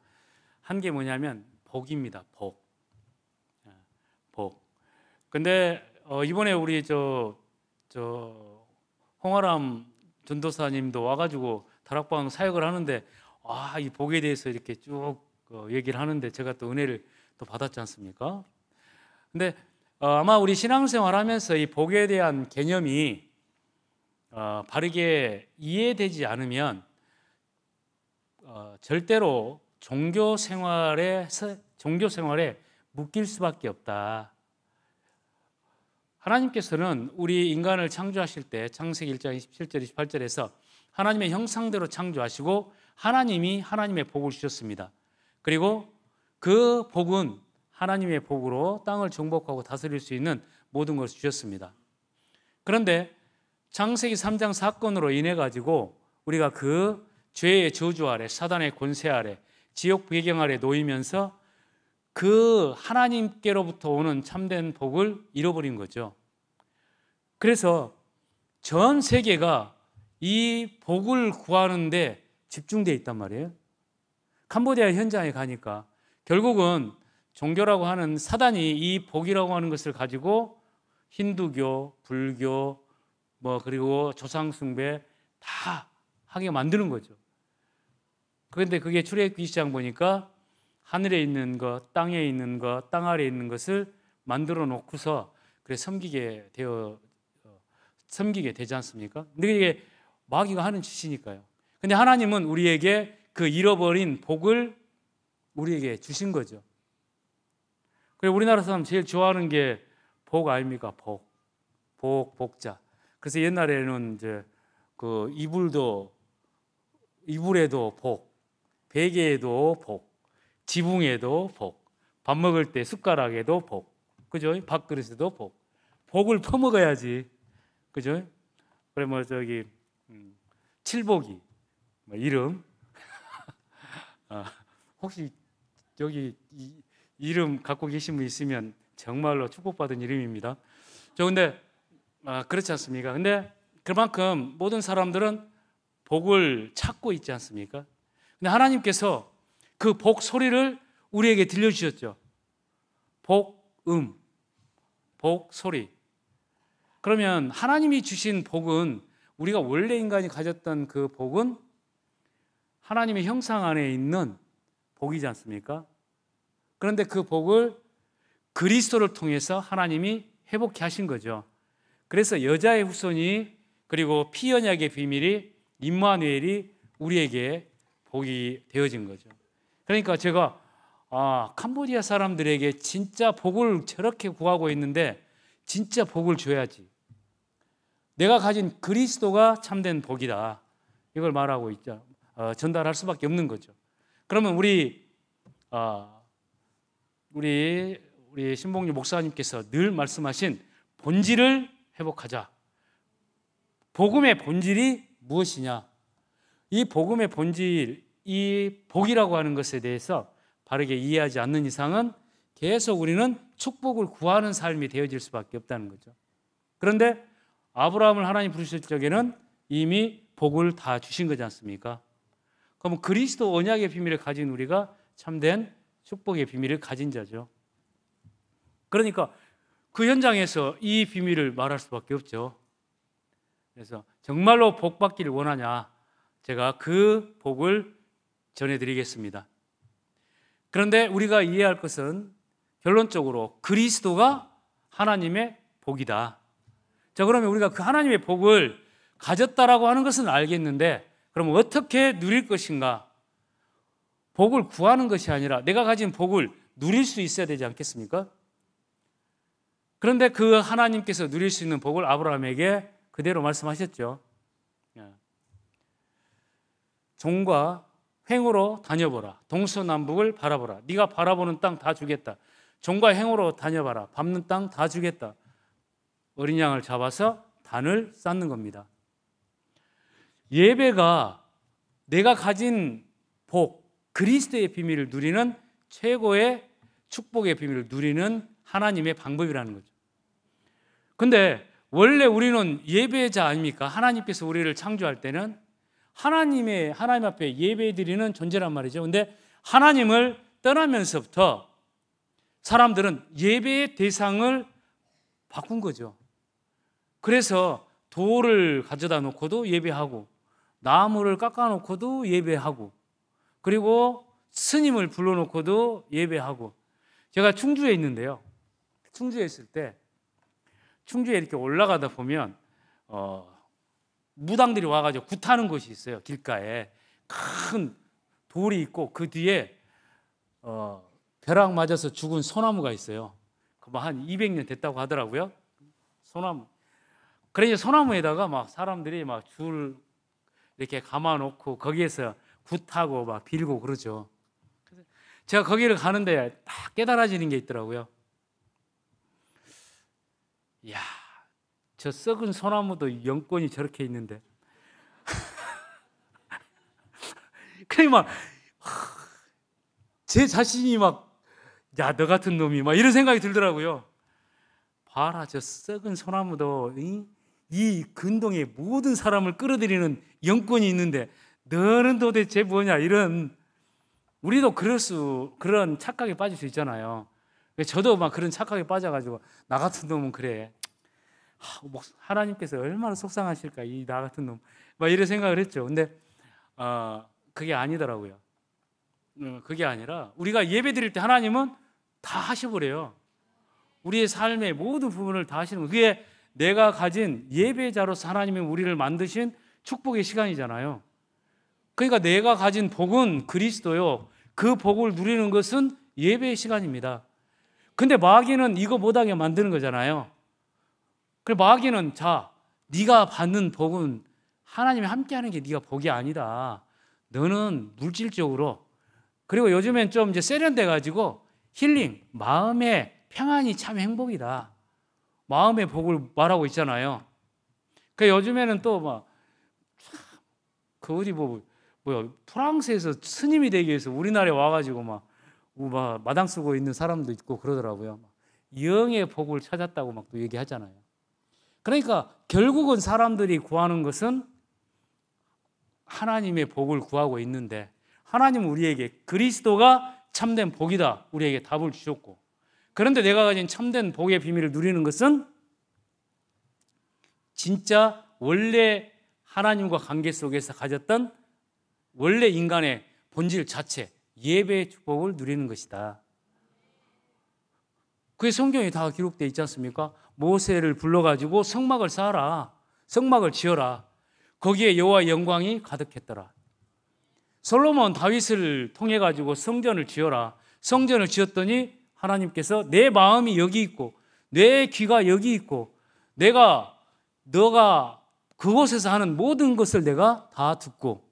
한 게 뭐냐면 복입니다. 복, 예, 복. 근데 어, 이번에 우리 저 저 홍아람 전도사님도 와가지고 다락방 사역을 하는데 아, 이 복에 대해서 이렇게 쭉 어, 얘기를 하는데 제가 또 은혜를 또 받았지 않습니까? 근데 어, 아마 우리 신앙생활 하면서 이 복에 대한 개념이 어, 바르게 이해되지 않으면 어, 절대로 종교 생활에 종교 생활에 묶일 수밖에 없다. 하나님께서는 우리 인간을 창조하실 때 창세기 1장 27절 28절에서 하나님의 형상대로 창조하시고 하나님이 하나님의 복을 주셨습니다. 그리고 그 복은 하나님의 복으로 땅을 정복하고 다스릴 수 있는 모든 것을 주셨습니다. 그런데 창세기 3장 사건으로 인해 가지고 우리가 그 죄의 저주 아래 사단의 권세 아래 지옥 배경 아래 놓이면서 그 하나님께로부터 오는 참된 복을 잃어버린 거죠. 그래서 전 세계가 이 복을 구하는데 집중돼 있단 말이에요. 캄보디아 현장에 가니까 결국은 종교라고 하는 사단이 이 복이라고 하는 것을 가지고 힌두교, 불교, 뭐 그리고 조상숭배 다 하게 만드는 거죠. 그런데 그게 출애굽기 시장 보니까 하늘에 있는 것, 땅에 있는 것, 땅 아래 있는 것을 만들어 놓고서 그래 섬기게 되어 어, 섬기게 되지 않습니까? 근데 이게 마귀가 하는 짓이니까요. 근데 하나님은 우리에게 그 잃어버린 복을 우리에게 주신 거죠. 그리고 우리나라 사람 제일 좋아하는 게 복 아닙니까? 복. 복, 복자. 그래서 옛날에는 이제 그 이불도, 이불에도 복, 베개에도 복, 지붕에도 복, 밥 먹을 때 숟가락에도 복, 그죠? 밥그릇에도 복. 복을 퍼먹어야지. 그죠? 그래 뭐 저기 음, 칠복이 뭐 이름 아, 혹시 여기 이, 이름 갖고 계신 분 있으면 정말로 축복받은 이름입니다. 저 근데 아, 그렇지 않습니까? 근데 그만큼 모든 사람들은 복을 찾고 있지 않습니까? 근데 하나님께서 그 복 소리를 우리에게 들려주셨죠. 복음, 복 소리. 그러면 하나님이 주신 복은 우리가 원래 인간이 가졌던 그 복은 하나님의 형상 안에 있는 복이지 않습니까? 그런데 그 복을 그리스도를 통해서 하나님이 회복케 하신 거죠. 그래서 여자의 후손이 그리고 피연약의 비밀이 임마누엘이 우리에게 복이 되어진 거죠. 그러니까 제가 아, 캄보디아 사람들에게 진짜 복을 저렇게 구하고 있는데 진짜 복을 줘야지. 내가 가진 그리스도가 참된 복이다. 이걸 말하고 있죠. 어, 전달할 수밖에 없는 거죠. 그러면 우리 어, 우리 우리 신봉유 목사님께서 늘 말씀하신 본질을 회복하자. 복음의 본질이 무엇이냐? 이 복음의 본질, 이 복이라고 하는 것에 대해서 바르게 이해하지 않는 이상은 계속 우리는 축복을 구하는 삶이 되어질 수밖에 없다는 거죠. 그런데 아브라함을 하나님 부르실 적에는 이미 복을 다 주신 거지 않습니까? 그럼 그리스도 언약의 비밀을 가진 우리가 참된 축복의 비밀을 가진 자죠. 그러니까 그 현장에서 이 비밀을 말할 수밖에 없죠. 그래서 정말로 복 받기를 원하냐? 제가 그 복을 전해드리겠습니다. 그런데 우리가 이해할 것은 결론적으로 그리스도가 하나님의 복이다. 자, 그러면 우리가 그 하나님의 복을 가졌다라고 하는 것은 알겠는데 그럼 어떻게 누릴 것인가? 복을 구하는 것이 아니라 내가 가진 복을 누릴 수 있어야 되지 않겠습니까? 그런데 그 하나님께서 누릴 수 있는 복을 아브라함에게 그대로 말씀하셨죠. 예. 종과 행으로 다녀보라. 동서남북을 바라보라. 네가 바라보는 땅 다 주겠다. 종과 행으로 다녀봐라. 밟는 땅 다 주겠다. 어린 양을 잡아서 단을 쌓는 겁니다. 예배가 내가 가진 복, 그리스도의 비밀을 누리는 최고의 축복의 비밀을 누리는 하나님의 방법이라는 거죠. 근데 원래 우리는 예배자 아닙니까? 하나님께서 우리를 창조할 때는 하나님의 하나님 앞에 예배드리는 존재란 말이죠. 근데 하나님을 떠나면서부터 사람들은 예배의 대상을 바꾼 거죠. 그래서 돌을 가져다 놓고도 예배하고 나무를 깎아놓고도 예배하고 그리고 스님을 불러놓고도 예배하고 제가 충주에 있는데요. 충주에 있을 때 충주에 이렇게 올라가다 보면 어, 무당들이 와가지고 굿하는 곳이 있어요. 길가에 큰 돌이 있고 그 뒤에 어, 벼락 맞아서 죽은 소나무가 있어요. 그한 뭐 200년 됐다고 하더라고요. 소나무. 그래서 소나무에다가 막 사람들이 막줄 이렇게 감아놓고 거기에서 굿하고 막 빌고 그러죠. 제가 거기를 가는데 딱 깨달아지는 게 있더라고요. 이야, 저 썩은 소나무도 영권이 저렇게 있는데. 그래 막제 자신이 막 야, 너 같은 놈이 막 이런 생각이 들더라고요. 봐라, 저 썩은 소나무도 응? 이근동에 모든 사람을 끌어들이는 영권이 있는데 너는 도대체 뭐냐 이런 우리도 그럴 수 그런 착각에 빠질 수 있잖아요. 저도 막 그런 착각에 빠져가지고 나 같은 놈은 그래. 하나님께서 얼마나 속상하실까 이 나 같은 놈. 막 이런 생각을 했죠. 근데 어, 그게 아니더라고요. 어, 그게 아니라 우리가 예배 드릴 때 하나님은 다 하셔버려요. 우리의 삶의 모든 부분을 다 하시는 거예요. 그게 내가 가진 예배자로서 하나님이 우리를 만드신 축복의 시간이잖아요. 그러니까 내가 가진 복은 그리스도요. 그 복을 누리는 것은 예배의 시간입니다. 근데 마귀는 이거 못하게 만드는 거잖아요. 그 마귀는 자, 네가 받는 복은 하나님이 함께하는 게 네가 복이 아니다. 너는 물질적으로 그리고 요즘엔 좀 이제 세련돼 가지고 힐링, 마음의 평안이 참 행복이다. 마음의 복을 말하고 있잖아요. 그 요즘에는 또막그 어디 뭐 뭐야 프랑스에서 스님이 되기 위해서 우리나라에 와가지고 막, 막 마당 쓰고 있는 사람도 있고 그러더라고요. 영의 복을 찾았다고 막 또 얘기하잖아요. 그러니까 결국은 사람들이 구하는 것은 하나님의 복을 구하고 있는데 하나님 우리에게 그리스도가 참된 복이다 우리에게 답을 주셨고 그런데 내가 가진 참된 복의 비밀을 누리는 것은 진짜 원래 하나님과 관계 속에서 가졌던 원래 인간의 본질 자체, 예배의 축복을 누리는 것이다. 그게 성경에 다 기록되어 있지 않습니까? 모세를 불러가지고 성막을 쌓아라. 성막을 지어라. 거기에 여호와 영광이 가득했더라. 솔로몬 다윗을 통해 가지고 성전을 지어라. 성전을 지었더니 하나님께서 내 마음이 여기 있고 내 귀가 여기 있고 내가 너가 그곳에서 하는 모든 것을 내가 다 듣고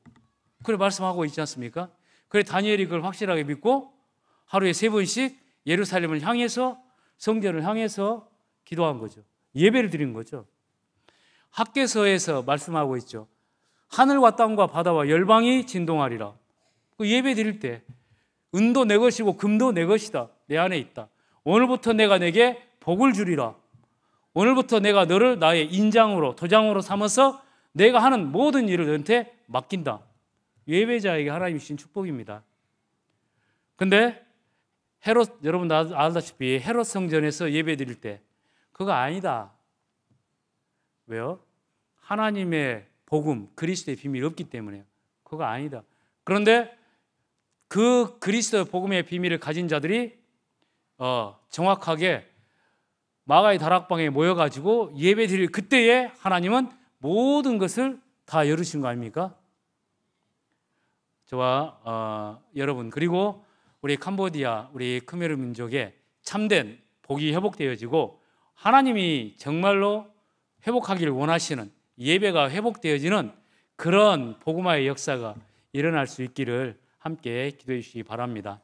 그래 말씀하고 있지 않습니까? 그래 다니엘이 그걸 확실하게 믿고 하루에 세 번씩 예루살렘을 향해서 성전을 향해서 기도한 거죠. 예배를 드린 거죠. 학계서에서 말씀하고 있죠. 하늘과 땅과 바다와 열방이 진동하리라. 그 예배 드릴 때 은도 내 것이고 금도 내 것이다. 내 안에 있다. 오늘부터 내가 내게 복을 주리라. 오늘부터 내가 너를 나의 인장으로 도장으로 삼아서 내가 하는 모든 일을 너한테 맡긴다. 예배자에게 하나님이 주신 축복입니다. 근데 헤롯 여러분 아다시피 헤롯 성전에서 예배 드릴 때 그거 아니다. 왜요? 하나님의 복음 그리스도의 비밀이 없기 때문에 그거 아니다. 그런데 그 그리스도의 복음의 비밀을 가진 자들이 어, 정확하게 마가의 다락방에 모여가지고 예배 드릴 그때에 하나님은 모든 것을 다 열으신 거 아닙니까? 저와 어, 여러분 그리고 우리 캄보디아 우리 크메르 민족의 참된 복이 회복되어지고 하나님이 정말로 회복하기를 원하시는 예배가 회복되어지는 그런 복음화의 역사가 일어날 수 있기를 함께 기도해 주시기 바랍니다.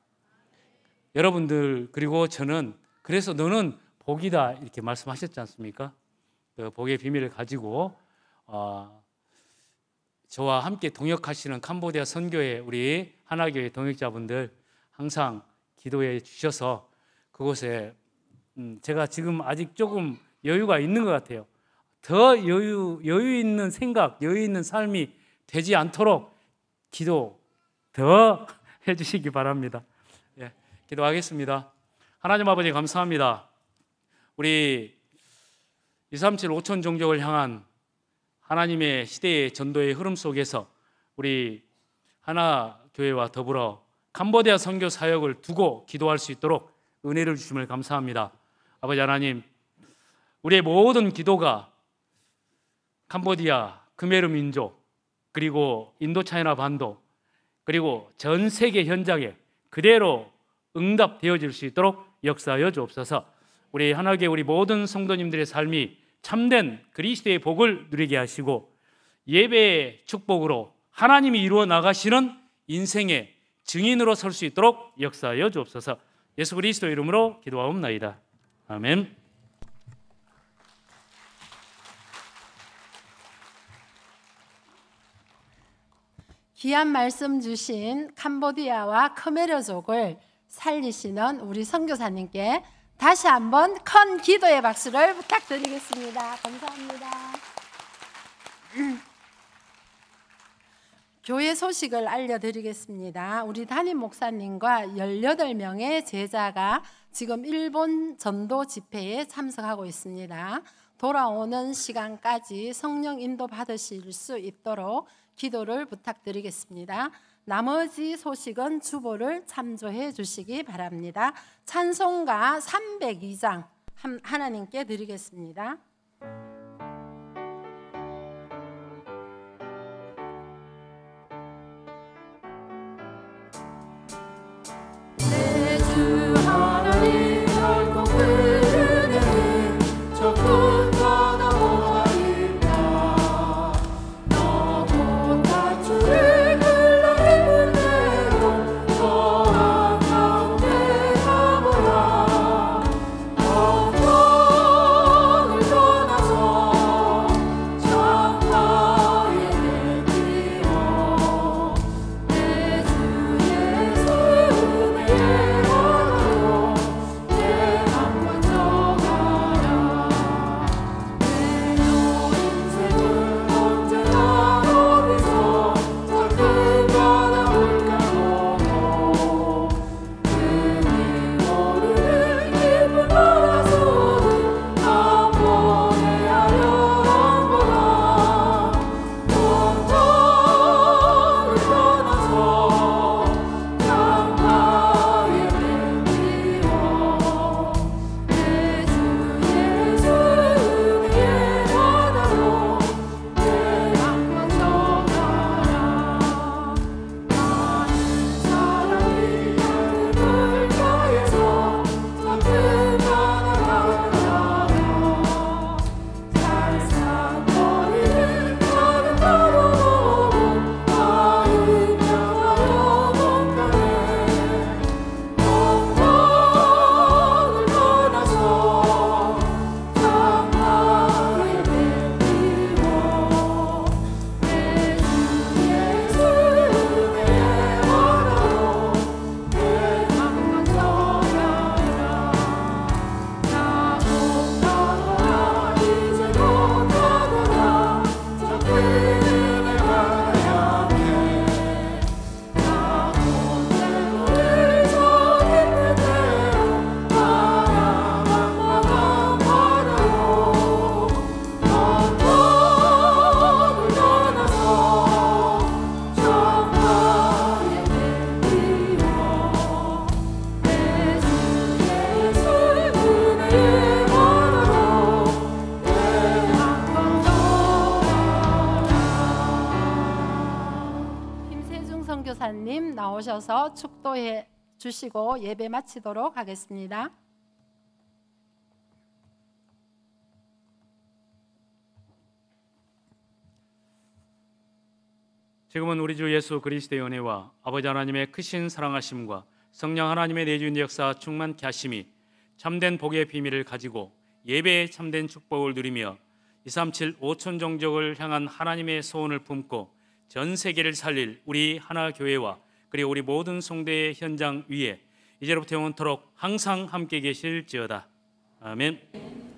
여러분들 그리고 저는 그래서 너는 복이다 이렇게 말씀하셨지 않습니까? 그 복의 비밀을 가지고 어, 저와 함께 동역하시는 캄보디아 선교회 우리 하나교회 동역자분들 항상 기도해 주셔서 그곳에 음, 제가 지금 아직 조금 여유가 있는 것 같아요. 더 여유 여유 있는 생각, 여유 있는 삶이 되지 않도록 기도 더 해주시기 바랍니다. 예, 기도하겠습니다. 하나님 아버지 감사합니다. 우리 237 5천 종족을 향한 하나님의 시대의 전도의 흐름 속에서 우리 하나 교회와 더불어 캄보디아 선교 사역을 두고 기도할 수 있도록 은혜를 주심을 감사합니다. 아버지 하나님, 우리의 모든 기도가 캄보디아, 금메르 민족, 그리고 인도차이나 반도, 그리고 전 세계 현장에 그대로 응답되어질 수 있도록 역사하여 주옵소서. 우리 하나님께 우리 모든 성도님들의 삶이 참된 그리스도의 복을 누리게 하시고 예배의 축복으로 하나님이 이루어 나가시는 인생의 증인으로 설 수 있도록 역사하여 주옵소서. 예수 그리스도 이름으로 기도하옵나이다. 아멘. 귀한 말씀 주신 캄보디아와 커메르족을 살리시는 우리 선교사님께 다시 한번 큰 기도의 박수를 부탁드리겠습니다. 감사합니다. 교회 소식을 알려드리겠습니다. 우리 담임 목사님과 18명의 제자가 지금 일본 전도 집회에 참석하고 있습니다. 돌아오는 시간까지 성령 인도 받으실 수 있도록 기도를 부탁드리겠습니다. 나머지 소식은 주보를 참조해 주시기 바랍니다. 찬송가 302장 하나님께 드리겠습니다. 기도해 주시고 예배 마치도록 하겠습니다. 지금은 우리 주 예수 그리스도의 은혜와 아버지 하나님의 크신 사랑하심과 성령 하나님의 내주인 역사 충만케 하심이 참된 복의 비밀을 가지고 예배의 참된 축복을 누리며 237 5천 종족을 향한 하나님의 소원을 품고 전 세계를 살릴 우리 하나 교회와 그리고 우리 모든 성대의 현장 위에 이제로부터 영원토록 항상 함께 계실지어다. 아멘.